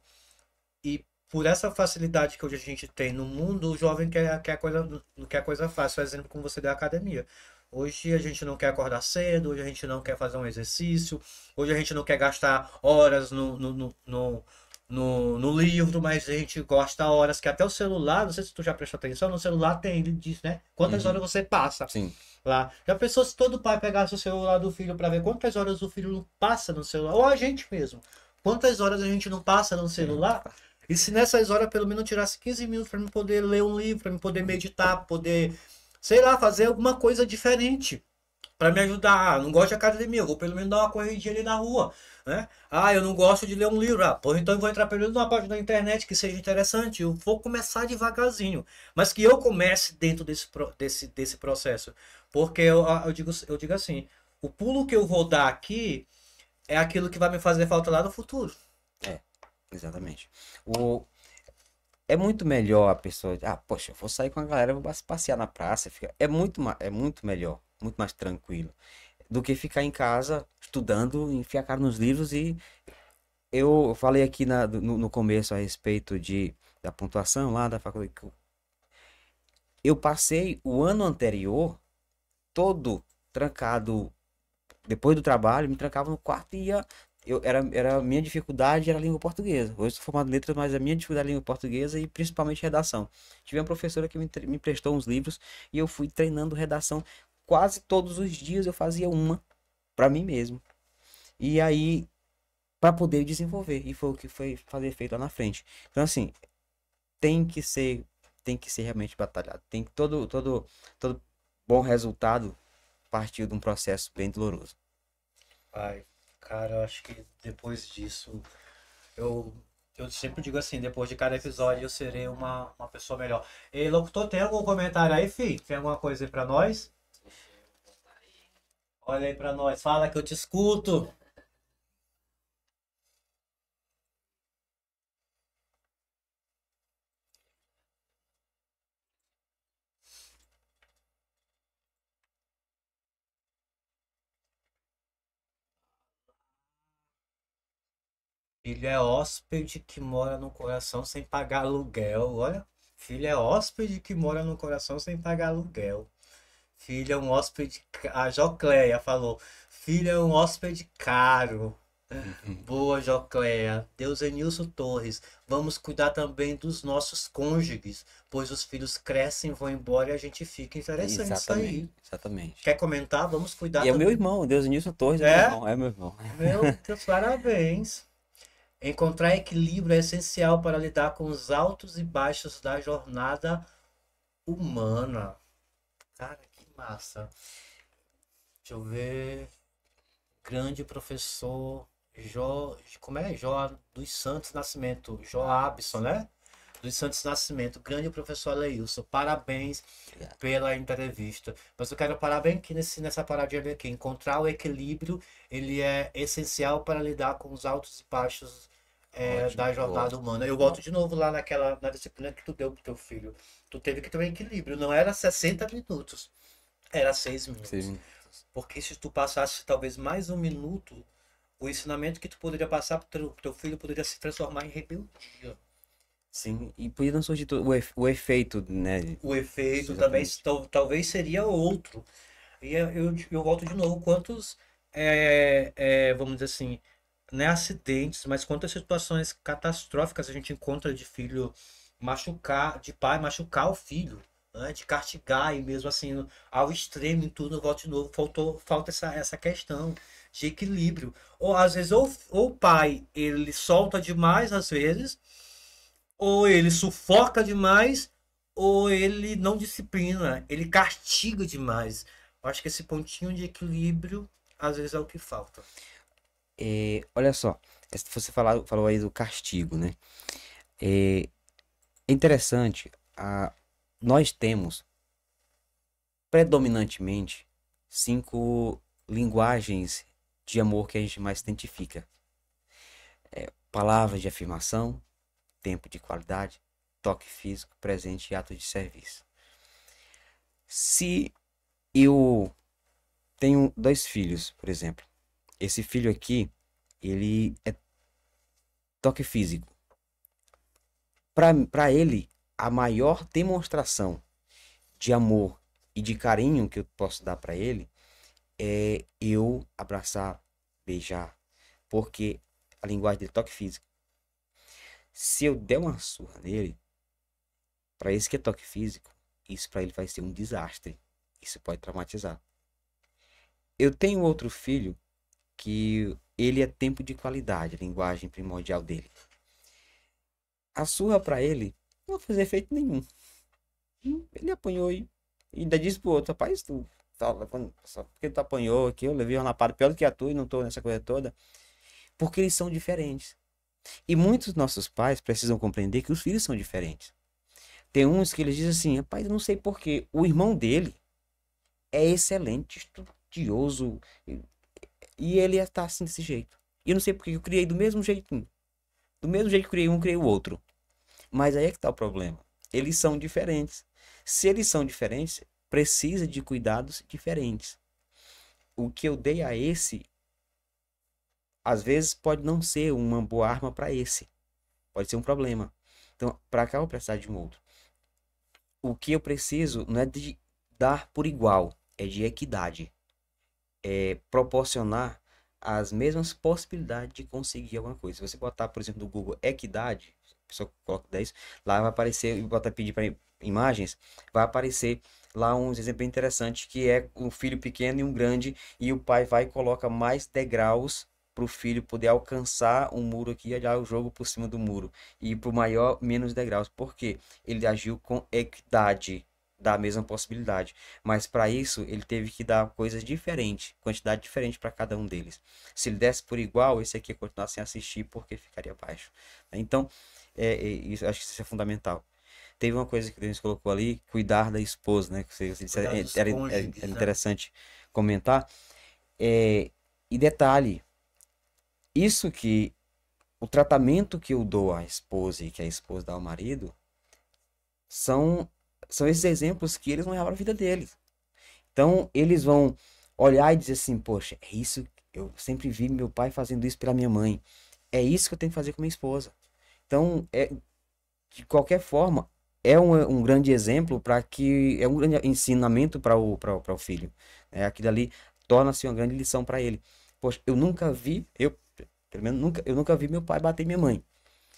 E por essa facilidade que hoje a gente tem no mundo, o jovem quer, quer, coisa, quer coisa fácil, por exemplo, como você da academia. Hoje a gente não quer acordar cedo, hoje a gente não quer fazer um exercício, hoje a gente não quer gastar horas no, no, no, no no, no livro, mas a gente gosta horas que até o celular, não sei se tu já prestou atenção, no celular tem, ele diz, né? Quantas uhum. horas você passa Sim. lá. Já pensou se todo pai pegasse o celular do filho para ver quantas horas o filho não passa no celular? Ou a gente mesmo. Quantas horas a gente não passa no celular? E se nessas horas pelo menos tirasse 15 minutos para me poder ler um livro, para me poder meditar, poder, sei lá, fazer alguma coisa diferente para me ajudar. Ah, não gosto de academia, vou pelo menos dar uma corridinha ali na rua. Né? Ah, eu não gosto de ler um livro. Ah, pô, então eu vou entrar pelo menos numa página da internet que seja interessante. Eu vou começar devagarzinho, mas que eu comece dentro desse, desse, desse processo. Porque eu, ah, eu, digo, eu digo assim: o pulo que eu vou dar aqui é aquilo que vai me fazer falta lá no futuro. É, exatamente. O, é muito melhor a pessoa. Ah, poxa, eu vou sair com a galera, vou passear na praça. Fica... É, muito, é muito melhor, muito mais tranquilo do que ficar em casa estudando, enfiar cara nos livros e eu falei aqui na, no, no, começo a respeito de da pontuação lá da faculdade. Eu passei o ano anterior todo trancado depois do trabalho, me trancava no quarto e ia eu era era minha dificuldade era a língua portuguesa. Hoje sou formado em letras, mas a minha dificuldade é a língua portuguesa e principalmente redação. Tive uma professora que me, me emprestou uns livros e eu fui treinando redação quase todos os dias eu fazia uma para mim mesmo. E aí para poder desenvolver e foi o que foi fazer feito lá na frente. Então assim, tem que ser tem que ser realmente batalhado. Tem que todo todo todo bom resultado partir de um processo bem doloroso. Ai, cara, eu acho que depois disso eu eu sempre digo assim, depois de cada episódio eu serei uma, uma pessoa melhor. E locutor, tem algum comentário aí, fi? Tem alguma coisa aí pra nós? Olha aí para nós, fala que eu te escuto. Filho é hóspede que mora no coração sem pagar aluguel. Olha, filho é hóspede que mora no coração sem pagar aluguel. Filha, é um hóspede. A Jocleia falou: Filha, é um hóspede caro. Uhum. Boa, Jocleia. Deus é Nilson Torres. Vamos cuidar também dos nossos cônjuges, pois os filhos crescem, vão embora e a gente fica interessante isso aí. Exatamente. Quer comentar? Vamos cuidar. E é meu irmão, Deus é Nilson Torres. É? Meu é, é meu irmão. Meu Deus, parabéns. Encontrar equilíbrio é essencial para lidar com os altos e baixos da jornada humana. Cara, Massa. Deixa eu ver. Grande professor Jo. Como é? Jo dos Santos Nascimento. Joabson, né? Dos Santos Nascimento. Grande professor Leilson. Parabéns Obrigado. pela entrevista. Mas eu quero parabéns aqui nesse, nessa paradinha aqui. Encontrar o equilíbrio, ele é essencial para lidar com os altos e baixos é, Ótimo, da jornada humana. Eu volto de novo lá naquela na disciplina que tu deu pro teu filho. Tu teve que ter um equilíbrio, não era 60 minutos. Era seis minutos. seis minutos. Porque se tu passasse talvez mais um minuto, o ensinamento que tu poderia passar pro teu, teu filho poderia se transformar em rebeldia. Sim, e podia não surgir o, efe, o efeito, né? O efeito também, tal, talvez seria outro. E eu, eu volto de novo, quantos, é, é, vamos dizer assim, né, acidentes, mas quantas situações catastróficas a gente encontra de filho machucar, de pai machucar o filho né, de castigar e mesmo assim ao extremo em tudo, volta de novo. Faltou, falta essa, essa questão de equilíbrio. Ou às vezes ou, ou o pai ele solta demais às vezes, ou ele sufoca demais, ou ele não disciplina, ele castiga demais. Eu acho que esse pontinho de equilíbrio às vezes é o que falta. É, olha só, você falou falou aí do castigo, né? É, é interessante a, nós temos predominantemente cinco linguagens de amor que a gente mais identifica. É, palavras de afirmação, tempo de qualidade, toque físico, presente e ato de serviço. Se eu tenho dois filhos, por exemplo, esse filho aqui, ele é toque físico. Para ele, a maior demonstração de amor e de carinho que eu posso dar para ele é eu abraçar, beijar, porque a linguagem de é toque físico. Se eu der uma surra nele, para esse que é toque físico, isso para ele vai ser um desastre. Isso pode traumatizar. Eu tenho outro filho que ele é tempo de qualidade, a linguagem primordial dele. A surra para ele não vai fazer efeito nenhum. Ele apanhou e ainda disse pro outro, rapaz, tu, tá, quando, só porque tu apanhou aqui, eu levei uma lapada pior do que a tua e não tô nessa coisa toda. Porque eles são diferentes. E muitos nossos pais precisam compreender que os filhos são diferentes. Tem uns que eles dizem assim, rapaz, eu não sei porquê, o irmão dele é excelente, estudioso, e ele está é, assim desse jeito. E eu não sei porque eu criei do mesmo jeitinho. Do mesmo jeito que criei um, criei o outro. Mas aí é que está o problema. Eles são diferentes. Se eles são diferentes, precisa de cuidados diferentes. O que eu dei a esse, às vezes pode não ser uma boa arma para esse. Pode ser um problema. Então, para cá eu vou precisar de um outro. O que eu preciso não é de dar por igual, é de equidade. É proporcionar as mesmas possibilidades de conseguir alguma coisa. Se você botar, por exemplo, no Google equidade, só coloco 10, lá vai aparecer, e bota pedir para imagens, vai aparecer lá uns exemplos interessantes que é um filho pequeno e um grande, e o pai vai e coloca mais degraus para o filho poder alcançar um muro aqui e olhar o jogo por cima do muro. E para o maior, menos degraus. porque Ele agiu com equidade da mesma possibilidade. Mas para isso, ele teve que dar coisas diferentes, quantidade diferente para cada um deles. Se ele desse por igual, esse aqui continuasse continuar sem assistir porque ficaria baixo. Né? Então, é, é, isso, acho que isso é fundamental. Teve uma coisa que o Denis colocou ali, cuidar da esposa, né? Que você, você disse, é, era, era, era, né? interessante comentar. É, e detalhe, isso que o tratamento que eu dou à esposa e que a esposa dá ao marido são, são esses exemplos que eles vão levar a vida deles. Então, eles vão olhar e dizer assim, poxa, é isso, eu sempre vi meu pai fazendo isso pela minha mãe. É isso que eu tenho que fazer com minha esposa. Então, é, de qualquer forma, é um, um grande exemplo para que. É um grande ensinamento para o, o filho. É, aquilo ali torna-se uma grande lição para ele. Poxa, eu nunca vi, eu, pelo menos nunca, eu nunca vi meu pai bater minha mãe.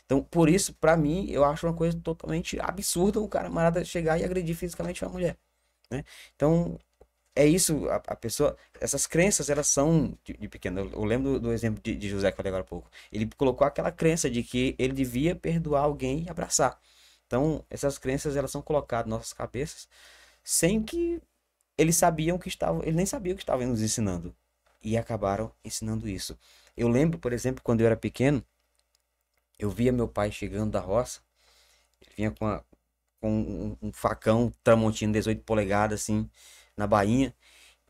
Então, por isso, para mim, eu acho uma coisa totalmente absurda o cara camarada chegar e agredir fisicamente uma mulher. Né? Então, é isso, a, a, pessoa, essas crenças, elas são de, de pequeno. Eu, eu lembro do, do exemplo de, de, José que eu falei agora há pouco. Ele colocou aquela crença de que ele devia perdoar alguém e abraçar. Então, essas crenças, elas são colocadas em nossas cabeças sem que eles sabiam que estavam, eles nem sabiam que estavam nos ensinando. E acabaram ensinando isso. Eu lembro, por exemplo, quando eu era pequeno, eu via meu pai chegando da roça, ele vinha com, a, com um, um facão tramontino 18 polegadas, assim, na bainha.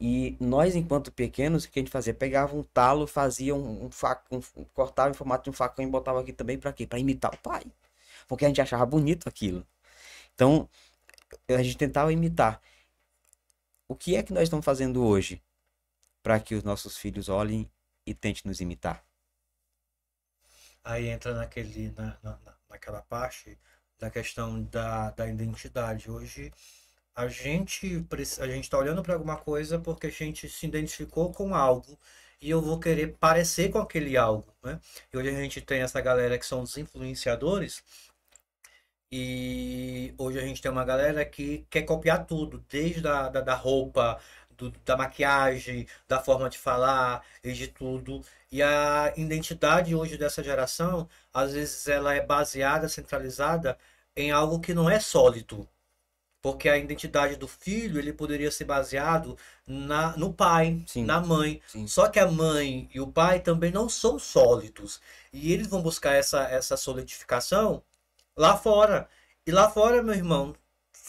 E nós, enquanto pequenos, o que a gente fazia? Pegava um talo, fazia um, um um, cortava em formato de um facão e botava aqui também para quê? Para imitar o pai. Porque a gente achava bonito aquilo. Então, a gente tentava imitar. O que é que nós estamos fazendo hoje para que os nossos filhos olhem e tentem nos imitar? Aí entra naquele, na, na, naquela parte da questão da, da identidade. Hoje, a gente a gente está olhando para alguma coisa porque a gente se identificou com algo e eu vou querer parecer com aquele algo, né? E hoje a gente tem essa galera que são os influenciadores e hoje a gente tem uma galera que quer copiar tudo, desde a, da, da roupa, do, da maquiagem, da forma de falar e de tudo. E a identidade hoje dessa geração, às vezes ela é baseada, centralizada em algo que não é sólido, porque a identidade do filho ele poderia ser baseado na, no pai, sim, na mãe. Sim. Só que a mãe e o pai também não são sólidos e eles vão buscar essa essa solidificação lá fora. E lá fora, meu irmão,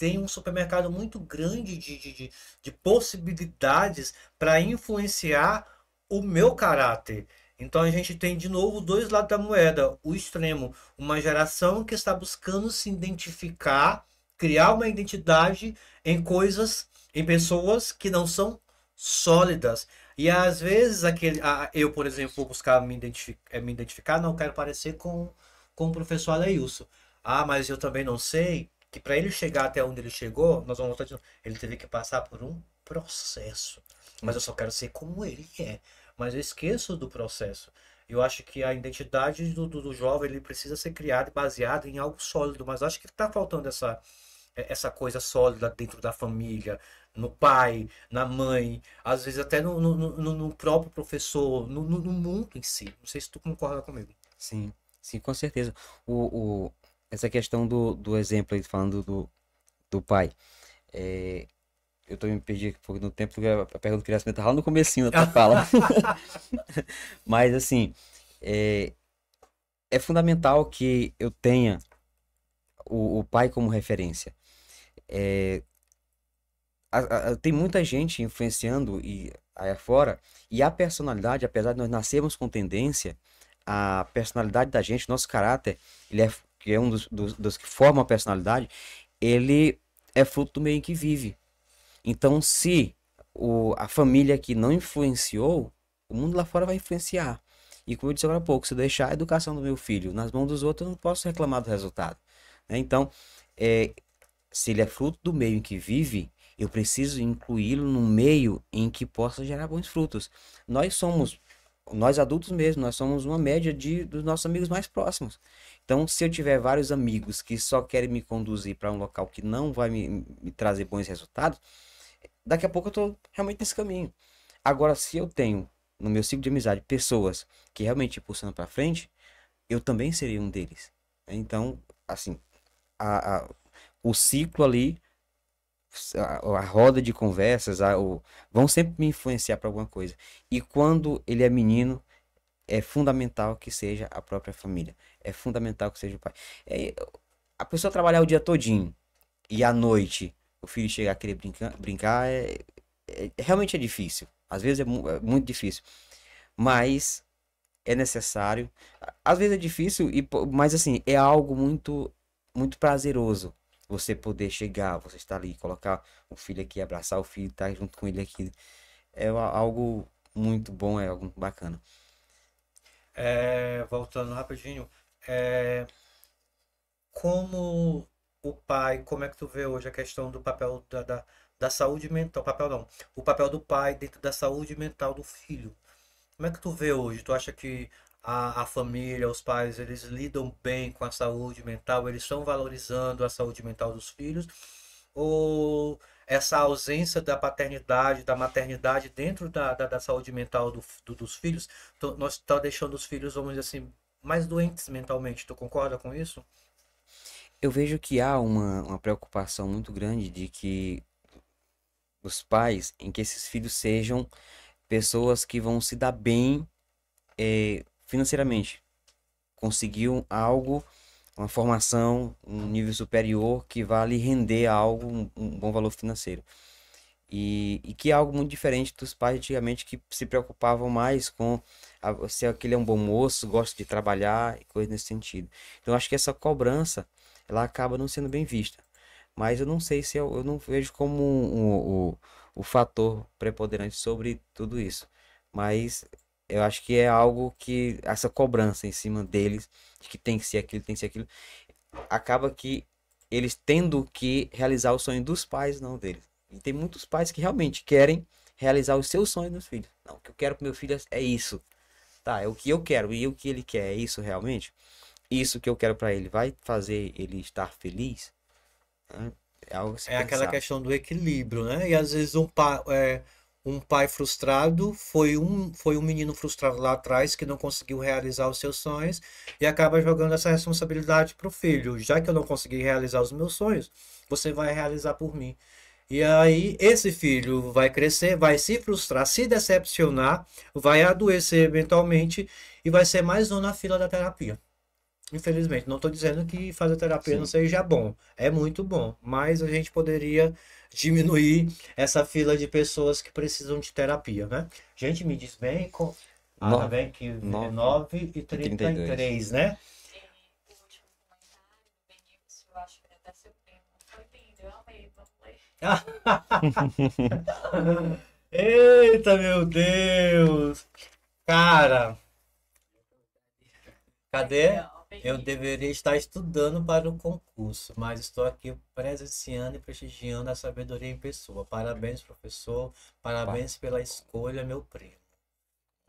tem um supermercado muito grande de, de, de, de possibilidades para influenciar o meu caráter. Então a gente tem de novo dois lados da moeda: o extremo, uma geração que está buscando se identificar criar uma identidade em coisas, em pessoas que não são sólidas. E às vezes aquele, eu, por exemplo, vou buscar me, identificar, eh, me identificar não quero parecer com, com o professor Aleilson. Ah, mas eu também não sei que para ele chegar até onde ele chegou, nós vamos voltar ele teve que passar por um processo. Mas eu só quero ser como ele é. Mas eu esqueço do processo. Eu acho que a identidade do, do, do jovem ele precisa ser criada e baseada em algo sólido. Mas acho que está faltando essa, é, essa coisa sólida dentro da família, no pai, na mãe, às vezes até no, no, no, no próprio professor, no, no, mundo em si. Não sei se tu concorda comigo. Sim, sim, com certeza. O, o essa questão do, do exemplo aí, falando do, do pai. É, eu tô me perdi porque no tempo a pergunta do criança tá lá no comecinho da tua fala. Mas assim, é, é fundamental que eu tenha o, o pai como referência. É, a, a, tem muita gente influenciando e aí fora, e a personalidade, apesar de nós nascermos com tendência, a personalidade da gente, nosso caráter, ele é, que é um dos, dos, dos que formam a personalidade, ele é fruto do meio em que vive. Então, se o, a família que não influenciou, o mundo lá fora vai influenciar. E como eu disse agora há pouco, se eu deixar a educação do meu filho nas mãos dos outros, eu não posso reclamar do resultado. Né? Então, é, se ele é fruto do meio em que vive, eu preciso incluí-lo num meio em que possa gerar bons frutos. Nós somos, nós adultos mesmo, nós somos uma média de, dos nossos amigos mais próximos. Então, se eu tiver vários amigos que só querem me conduzir para um local que não vai me, me trazer bons resultados, daqui a pouco eu estou realmente nesse caminho. Agora, se eu tenho no meu ciclo de amizade pessoas que realmente impulsionam para frente, eu também seria um deles. Então, assim, a, a, o ciclo ali, a, a roda de conversas, a, o, vão sempre me influenciar para alguma coisa. E quando ele é menino, é fundamental que seja a própria família. É fundamental que seja o pai. É, a pessoa trabalhar o dia todinho e à noite o filho chegar a querer brincar, brincar é, é, é, realmente é difícil. Às vezes é, é, muito difícil. Mas é necessário. Às vezes é difícil, e, mas assim, é algo muito muito prazeroso. Você poder chegar, você estar ali, colocar o filho aqui, abraçar o filho, estar tá junto com ele aqui. É algo muito bom, é algo bacana. É, voltando rapidinho, é, como o pai, como é que tu vê hoje a questão do papel da, da, da saúde mental, papel não, o papel do pai dentro da saúde mental do filho? Como é que tu vê hoje? Tu acha que a, a família, os pais, eles lidam bem com a saúde mental, eles estão valorizando a saúde mental dos filhos, ou essa ausência da paternidade, da maternidade dentro da, da, da saúde mental do, do, dos filhos, tô, nós está deixando os filhos, vamos dizer assim, mais doentes mentalmente. Tu concorda com isso? Eu vejo que há uma, uma preocupação muito grande de que os pais, em que esses filhos sejam pessoas que vão se dar bem eh, financeiramente. Conseguiu algo, uma formação, um nível superior que vai lhe render algo, um, um bom valor financeiro. E, e, que é algo muito diferente dos pais antigamente que se preocupavam mais com a, se aquele é um bom moço, gosta de trabalhar e coisas nesse sentido. Então acho que essa cobrança ela acaba não sendo bem vista. Mas eu não sei se eu, eu não vejo como o um, um, um, fator preponderante sobre tudo isso. Mas eu acho que é algo que essa cobrança em cima deles, de que tem que ser aquilo, tem que ser aquilo, acaba que eles tendo que realizar o sonho dos pais, não deles. E tem muitos pais que realmente querem realizar os seus sonhos dos filhos. Não, o que eu quero pro meu filho é isso. Tá, é o que eu quero e o que ele quer, é isso realmente? Isso que eu quero para ele vai fazer ele estar feliz? É, é, é aquela questão do equilíbrio, né? E às vezes um pai. É um pai frustrado foi um, foi um menino frustrado lá atrás que não conseguiu realizar os seus sonhos e acaba jogando essa responsabilidade para o filho. Já que eu não consegui realizar os meus sonhos, você vai realizar por mim. E aí, esse filho vai crescer, vai se frustrar, se decepcionar, vai adoecer mentalmente e vai ser mais um na fila da terapia. Infelizmente, não estou dizendo que fazer terapia Sim. não seja bom, é muito bom, mas a gente poderia diminuir essa fila de pessoas que precisam de terapia, né? Gente, me diz bem, com... ah, tá bem que 9, 9 e 33, né? Eita, meu Deus! Cara! Cadê? Eu deveria estar estudando para o concurso, mas estou aqui presenciando e prestigiando a sabedoria em pessoa. Parabéns, professor. Parabéns pela escolha, meu primo.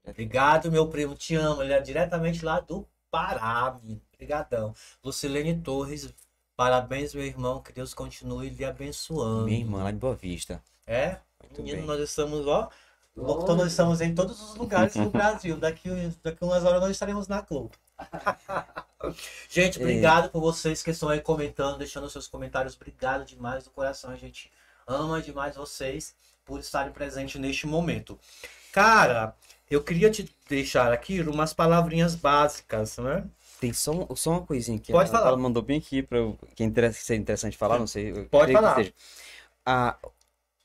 Obrigado, meu primo. Te amo. Ele é diretamente lá do Pará. Obrigadão. Lucilene Torres, parabéns, meu irmão. Que Deus continue lhe abençoando. Minha irmã lá de Boa Vista. É? Muito Menino, bem. nós estamos, ó. Logo, nós estamos em todos os lugares do Brasil. Daqui, daqui umas horas nós estaremos na Globo. gente, é. obrigado é. por vocês que estão aí comentando, deixando seus comentários. Obrigado demais do coração, a gente ama demais vocês por estarem presentes neste momento. Cara, eu queria te deixar aqui umas palavrinhas básicas, né? Tem só, só uma coisinha que Pode a, falar. Ela mandou bem aqui para é interessa ser é interessante falar, não sei. Pode falar. Que A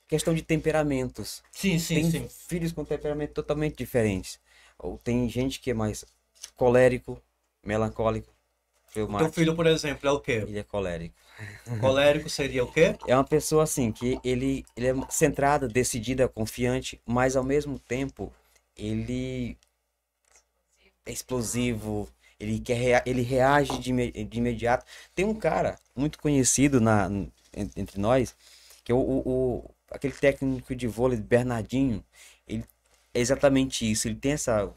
questão de temperamentos. Sim, sim, tem sim. Filhos com temperamentos totalmente diferentes. Ou tem gente que é mais colérico, melancólico. O filho, por exemplo, é o quê? Ele é colérico. Colérico seria o quê? É uma pessoa assim, que ele, ele é centrada, decidida, confiante, mas ao mesmo tempo ele é explosivo, ele, quer rea... ele reage de, de imediato. Tem um cara muito conhecido na, entre nós, que é o, o, o... aquele técnico de vôlei, Bernardinho, ele é exatamente isso, ele tem essa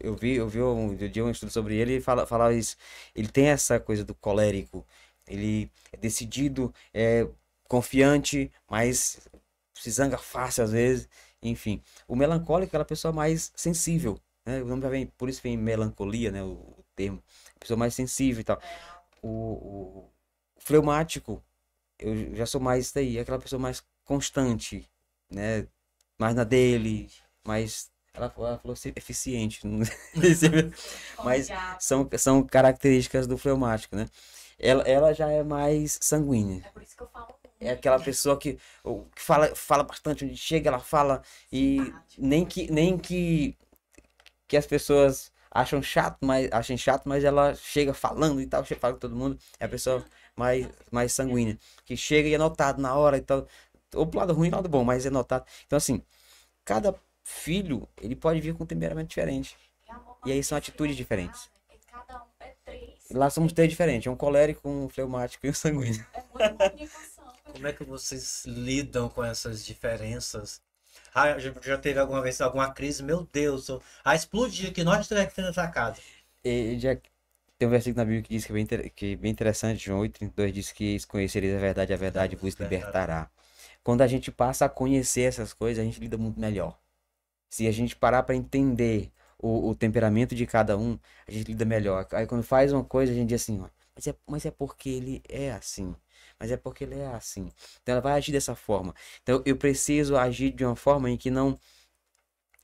eu vi, eu vi um, eu vi um estudo sobre ele e fala, falava isso. Ele tem essa coisa do colérico. Ele é decidido, é confiante, mas se zanga fácil às vezes. Enfim, o melancólico é aquela pessoa mais sensível. Né? O nome já vem, por isso vem melancolia, né? O, o termo. A pessoa mais sensível e tal. O, o, o fleumático, eu já sou mais daí, é aquela pessoa mais constante, né? Mais na dele, mais ela falou, ela falou eficiente. É mas são, são características do fleumático, né? Ela, ela já é mais sanguínea. É por isso que eu falo. É aquela pessoa que, que fala, fala bastante, onde chega, ela fala. E nem que, nem que, que as pessoas acham chato, mas achem chato, mas ela chega falando e tal, chega fala com todo mundo. É a pessoa mais, mais sanguínea. Que chega e é notado na hora e tal. Ou pro lado ruim, lado bom, mas é notado. Então, assim, cada filho, ele pode vir com um temperamento diferente. É e aí são atitudes diferentes. É é lá somos três diferentes, um colérico, um fleumático e um sanguíneo. Como é que vocês lidam com essas diferenças? Ah, já teve alguma vez alguma crise? Meu Deus, a ah, explodir que nós tivemos que nessa casa. tem um versículo na Bíblia que diz que é bem, que é bem interessante, João 32, diz que conhecereis a verdade, a verdade vos libertará. Quando a gente passa a conhecer essas coisas, a gente lida muito melhor. Se a gente parar para entender o, o, temperamento de cada um, a gente lida melhor. Aí quando faz uma coisa, a gente diz assim, ó, mas é, mas é porque ele é assim. Mas é porque ele é assim. Então ela vai agir dessa forma. Então eu preciso agir de uma forma em que não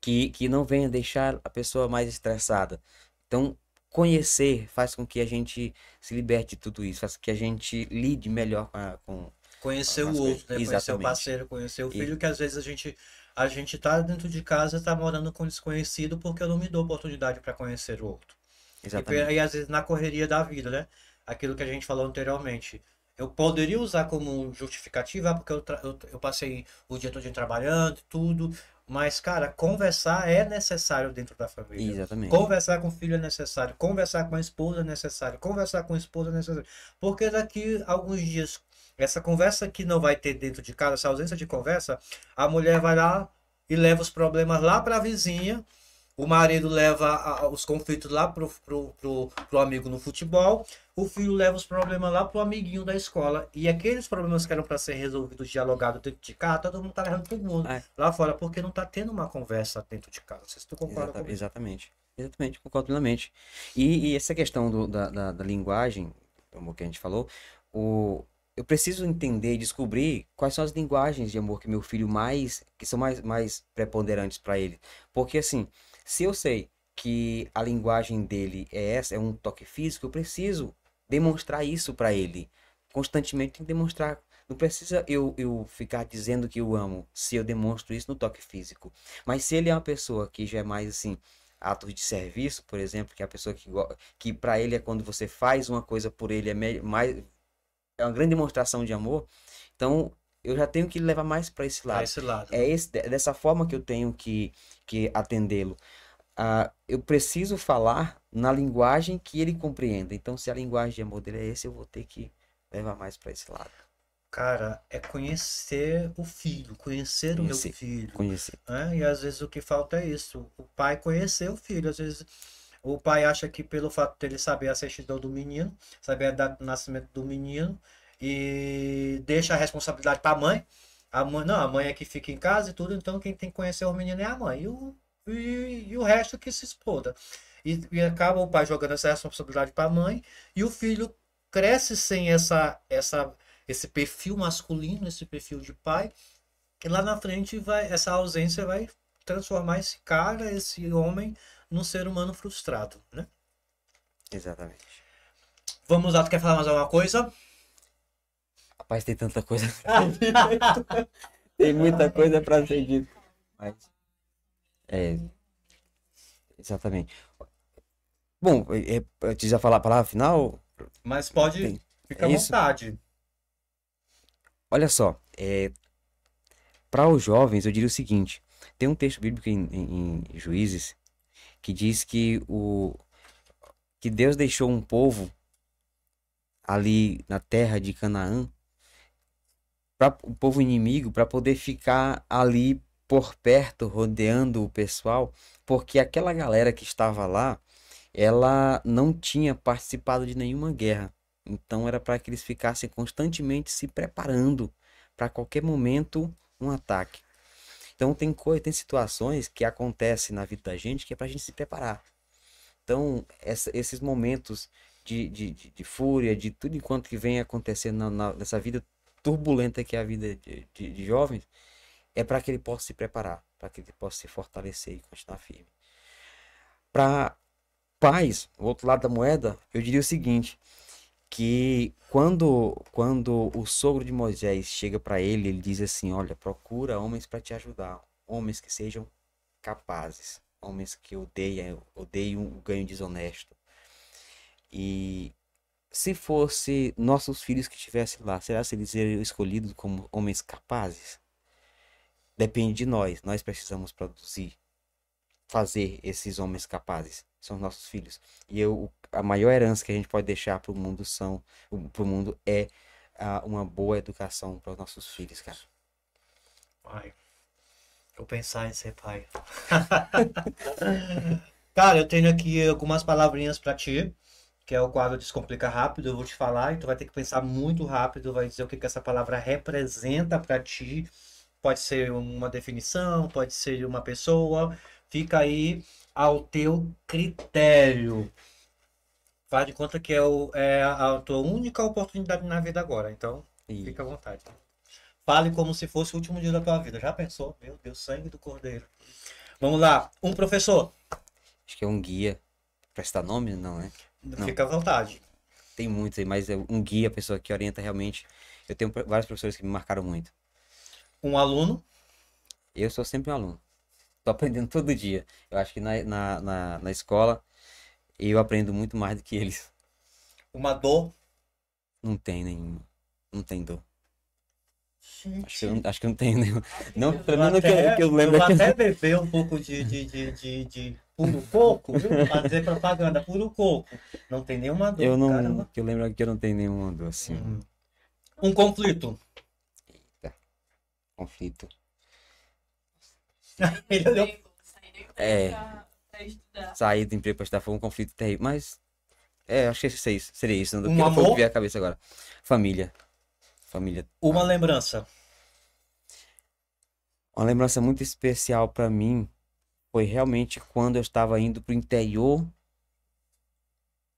que, que não venha deixar a pessoa mais estressada. Então conhecer faz com que a gente se liberte de tudo isso, faz com que a gente lide melhor com, com conhecer o outro, né? conhecer o parceiro, conhecer o filho, e... que às vezes a gente a gente tá dentro de casa, tá morando com um desconhecido porque eu não me dou oportunidade para conhecer o outro. Exatamente. E, e às vezes na correria da vida, né? Aquilo que a gente falou anteriormente. Eu poderia usar como justificativa, porque eu, eu, eu passei o dia todo trabalhando, tudo, mas, cara, conversar é necessário dentro da família. Exatamente. Conversar com o filho é necessário. Conversar com a esposa é necessário. Conversar com a esposa é necessário. Porque daqui a alguns dias, essa conversa que não vai ter dentro de casa, essa ausência de conversa, a mulher vai lá e leva os problemas lá para a vizinha, o marido leva a, os conflitos lá pro, pro, pro, pro, amigo no futebol, o filho leva os problemas lá pro amiguinho da escola. E aqueles problemas que eram para ser resolvidos, dialogados dentro de casa, todo mundo tá levando o mundo é. lá fora, porque não está tendo uma conversa dentro de casa. Não sei se tu concorda Exata, Exatamente. Exatamente, concordo plenamente. E, e essa questão do, da, da, da linguagem, como que a gente falou, o, eu preciso entender e descobrir quais são as linguagens de amor que meu filho mais que são mais mais preponderantes para ele porque assim se eu sei que a linguagem dele é essa é um toque físico eu preciso demonstrar isso para ele constantemente tem que demonstrar não precisa eu, eu ficar dizendo que eu amo se eu demonstro isso no toque físico mas se ele é uma pessoa que já é mais assim atos de serviço, por exemplo, que é a pessoa que que para ele é quando você faz uma coisa por ele é mais é uma grande demonstração de amor. Então, eu já tenho que levar mais para esse lado. esse lado né? É esse, dessa forma que eu tenho que, que atendê-lo. Uh, eu preciso falar na linguagem que ele compreenda. Então, se a linguagem de amor dele é esse, eu vou ter que levar mais para esse lado. Cara, é conhecer o filho, conhecer, conhecer o meu filho. Conhecer. Né? E às vezes o que falta é isso. O pai conhecer o filho. Às vezes o pai acha que pelo fato dele saber a certidão do menino, saber a data do nascimento do menino, e deixa a responsabilidade para a mãe. A mãe, não, a mãe é que fica em casa e tudo, então quem tem que conhecer o menino é a mãe. E o, e, e o resto que se exploda. E, e acaba o pai jogando essa responsabilidade para a mãe, e o filho cresce sem essa, essa, esse perfil masculino, esse perfil de pai, e lá na frente vai, essa ausência vai transformar esse cara, esse homem, num ser humano frustrado, né? Exatamente. Vamos lá, tu quer falar mais alguma coisa? Rapaz, tem tanta coisa. tem muita coisa para ser dito. Mas. É. Exatamente. Bom, é, é, eu te já falar a palavra final? Mas pode. Tem... Fica é à vontade. Isso? Olha só, é... para os jovens, eu diria o seguinte: tem um texto bíblico em, em, em Juízes que diz que o que Deus deixou um povo ali na terra de Canaã para o povo inimigo para poder ficar ali por perto rodeando o pessoal, porque aquela galera que estava lá, ela não tinha participado de nenhuma guerra. Então era para que eles ficassem constantemente se preparando para qualquer momento um ataque. Então tem coisa, tem situações que acontecem na vida da gente que é pra gente se preparar. Então, essa, esses momentos de, de, de, de, fúria, de tudo enquanto que vem acontecendo na, na, nessa vida turbulenta que é a vida de, de, de jovens, é para que ele possa se preparar, para que ele possa se fortalecer e continuar firme. Para pais, o outro lado da moeda, eu diria o seguinte: que quando quando o sogro de Moisés chega para ele, ele diz assim: "Olha, procura homens para te ajudar, homens que sejam capazes, homens que odeiem odeiem o ganho desonesto". E se fosse nossos filhos que estivessem lá, será se eles seriam escolhidos como homens capazes? Depende de nós, nós precisamos produzir, fazer esses homens capazes são os nossos filhos. E eu, a maior herança que a gente pode deixar para o mundo são, pro mundo é uma boa educação para os nossos filhos, cara. Pai, vou pensar em ser pai. cara, eu tenho aqui algumas palavrinhas para ti, que é o quadro Descomplica Rápido. Eu vou te falar e tu vai ter que pensar muito rápido, vai dizer o que, que essa palavra representa para ti. Pode ser uma definição, pode ser uma pessoa. Fica aí ao teu critério. Faz de conta que é, o, é a tua única oportunidade na vida agora, então Isso. fica à vontade. Fale como se fosse o último dia da tua vida. Já pensou? Meu Deus, sangue do cordeiro. Vamos lá. Um professor. Acho que é um guia. Prestar nome, não, né? Não. Fica à vontade. Tem muitos aí, mas é um guia, a pessoa que orienta realmente. Eu tenho vários professores que me marcaram muito. Um aluno? Eu sou sempre um aluno. Tô aprendendo todo dia. Eu acho que na, na, na, na escola eu aprendo muito mais do que eles. Uma dor? Não tem nenhuma. Não tem dor. Acho que, eu, acho que não tem nenhum. Não, pelo menos que, eu, que eu lembro. Eu até que... beber um pouco de, de, de, de, de puro coco, viu? Fazer propaganda, puro coco. Não tem nenhuma dor. Eu não. Que eu lembro que eu não tenho nenhuma dor, assim. Hum. Um conflito. Eita. Conflito. Melhorou. É. sair do emprego para estudar foi um conflito terrível. Mas. É, acho que seria isso. Seria isso. Não, amor... a cabeça agora. Família. Família. Uma ah. lembrança. Uma lembrança muito especial para mim foi realmente quando eu estava indo para o interior,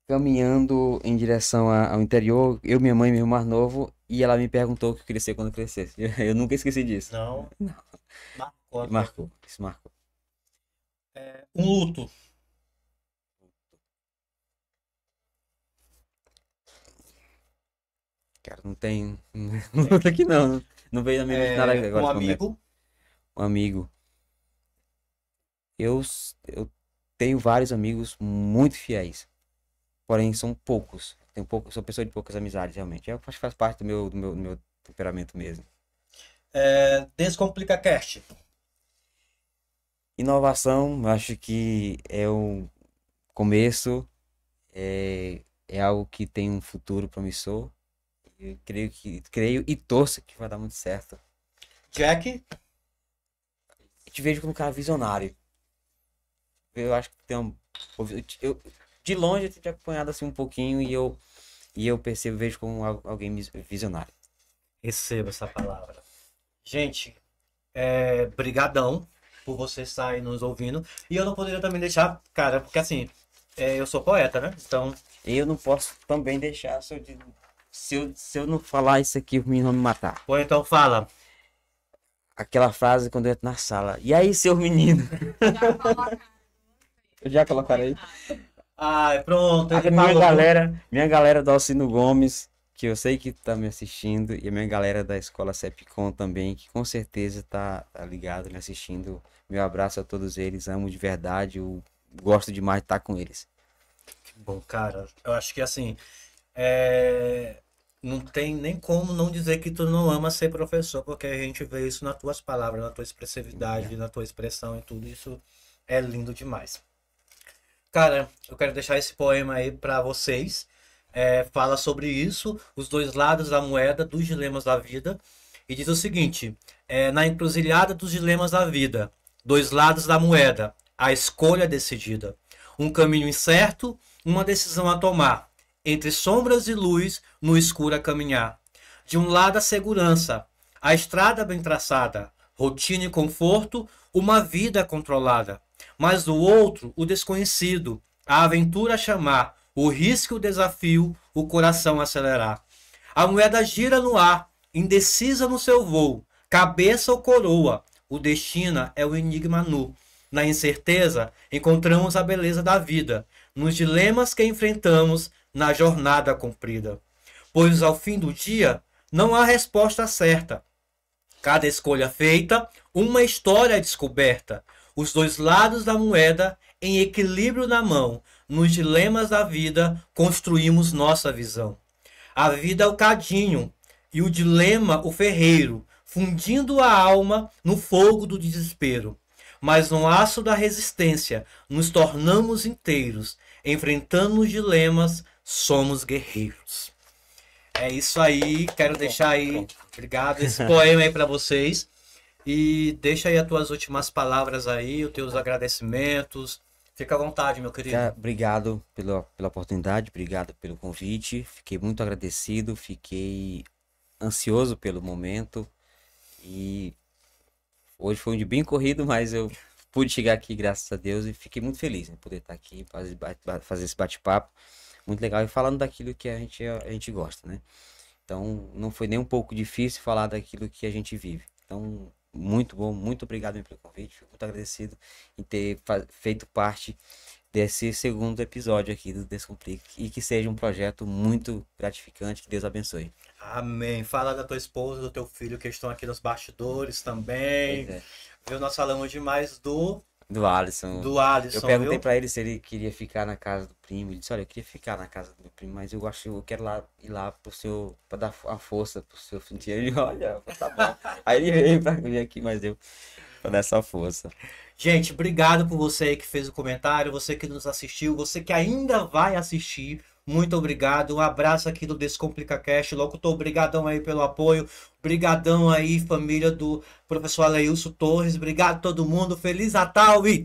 caminhando em direção ao interior, eu, minha mãe e meu irmão mais novo, e ela me perguntou o que eu queria ser quando eu crescesse. Eu nunca esqueci disso. Não. Não. Pode. Marcou, isso marcou. É, um luto. Cara, não tem. Não luto aqui não. Né? Não veio na minha é, nada agora. Um amigo. Um amigo. Eu, eu tenho vários amigos muito fiéis. Porém, são poucos. Tenho pouco, sou pessoa de poucas amizades, realmente. Eu, é acho que faz parte do meu, do meu, do meu temperamento mesmo. É, Descomplica Cast. Inovação, acho que é o começo, é, é algo que tem um futuro promissor. Eu creio que creio e torço que vai dar muito certo. Jack, eu te vejo como um cara visionário. Eu acho que tem um, eu, de longe eu tenho te acompanhado assim um pouquinho e eu e eu percebo vejo como alguém visionário. Receba essa palavra. Gente, é, brigadão por você estar aí nos ouvindo. E eu não poderia também deixar, cara, porque assim, é, eu sou poeta, né? Então. Eu não posso também deixar se eu, se eu, se eu não falar isso aqui, o menino me matar. Ou então fala. Aquela frase quando eu entro na sala. E aí, seu menino? eu já coloquei Ai, ah, é pronto. A minha galera, minha galera do Alcino Gomes, que eu sei que tá me assistindo, e a minha galera da escola Sepcom também, que com certeza tá, tá ligado, me assistindo meu abraço a todos eles, amo de verdade, eu gosto demais de estar com eles. Que bom, cara. Eu acho que assim, é... não tem nem como não dizer que tu não ama ser professor, porque a gente vê isso nas tuas palavras, na tua expressividade, é. na tua expressão e tudo isso é lindo demais. Cara, eu quero deixar esse poema aí para vocês. É, fala sobre isso, os dois lados da moeda, dos dilemas da vida, e diz o seguinte: é, na encruzilhada dos dilemas da vida, Dois lados da moeda, a escolha decidida. Um caminho incerto, uma decisão a tomar. Entre sombras e luz, no escuro a caminhar. De um lado a segurança, a estrada bem traçada, rotina e conforto, uma vida controlada. Mas do outro, o desconhecido, a aventura a chamar, o risco e o desafio, o coração a acelerar. A moeda gira no ar, indecisa no seu voo, cabeça ou coroa, o destino é o enigma nu. Na incerteza, encontramos a beleza da vida, nos dilemas que enfrentamos na jornada cumprida. Pois ao fim do dia, não há resposta certa. Cada escolha feita, uma história descoberta. Os dois lados da moeda em equilíbrio na mão, nos dilemas da vida, construímos nossa visão. A vida é o cadinho e o dilema o ferreiro fundindo a alma no fogo do desespero. Mas no aço da resistência, nos tornamos inteiros, enfrentando os dilemas, somos guerreiros. É isso aí, quero deixar aí, obrigado, esse poema aí para vocês. E deixa aí as tuas últimas palavras aí, os teus agradecimentos. Fica à vontade, meu querido. Tá, obrigado pela, pela oportunidade, obrigado pelo convite. Fiquei muito agradecido, fiquei ansioso pelo momento, e hoje foi um dia bem corrido, mas eu pude chegar aqui, graças a Deus, e fiquei muito feliz em né, poder estar tá aqui, fazer, fazer esse bate-papo muito legal e falando daquilo que a gente, a gente gosta, né? Então, não foi nem um pouco difícil falar daquilo que a gente vive. Então, muito bom, muito obrigado pelo convite, fico muito agradecido em ter feito parte desse segundo episódio aqui do Descomplica e que seja um projeto muito gratificante, que Deus abençoe. Amém. Fala da tua esposa, do teu filho que estão aqui nos bastidores também. É. Viu? Nós falamos demais do. Do Alisson. Do Alisson. Eu perguntei para ele se ele queria ficar na casa do primo. Ele disse: Olha, eu queria ficar na casa do meu primo, mas eu acho eu quero lá, ir lá pro seu. pra dar a força pro seu filho. Ele, olha, tá bom. Aí ele veio pra vir aqui, mas eu. pra dar essa força. Gente, obrigado por você que fez o comentário, você que nos assistiu, você que ainda vai assistir muito obrigado. Um abraço aqui do Descomplica Cash. Locutor, obrigadão aí pelo apoio. Obrigadão aí, família do professor Aleilson Torres. Obrigado todo mundo. Feliz Natal e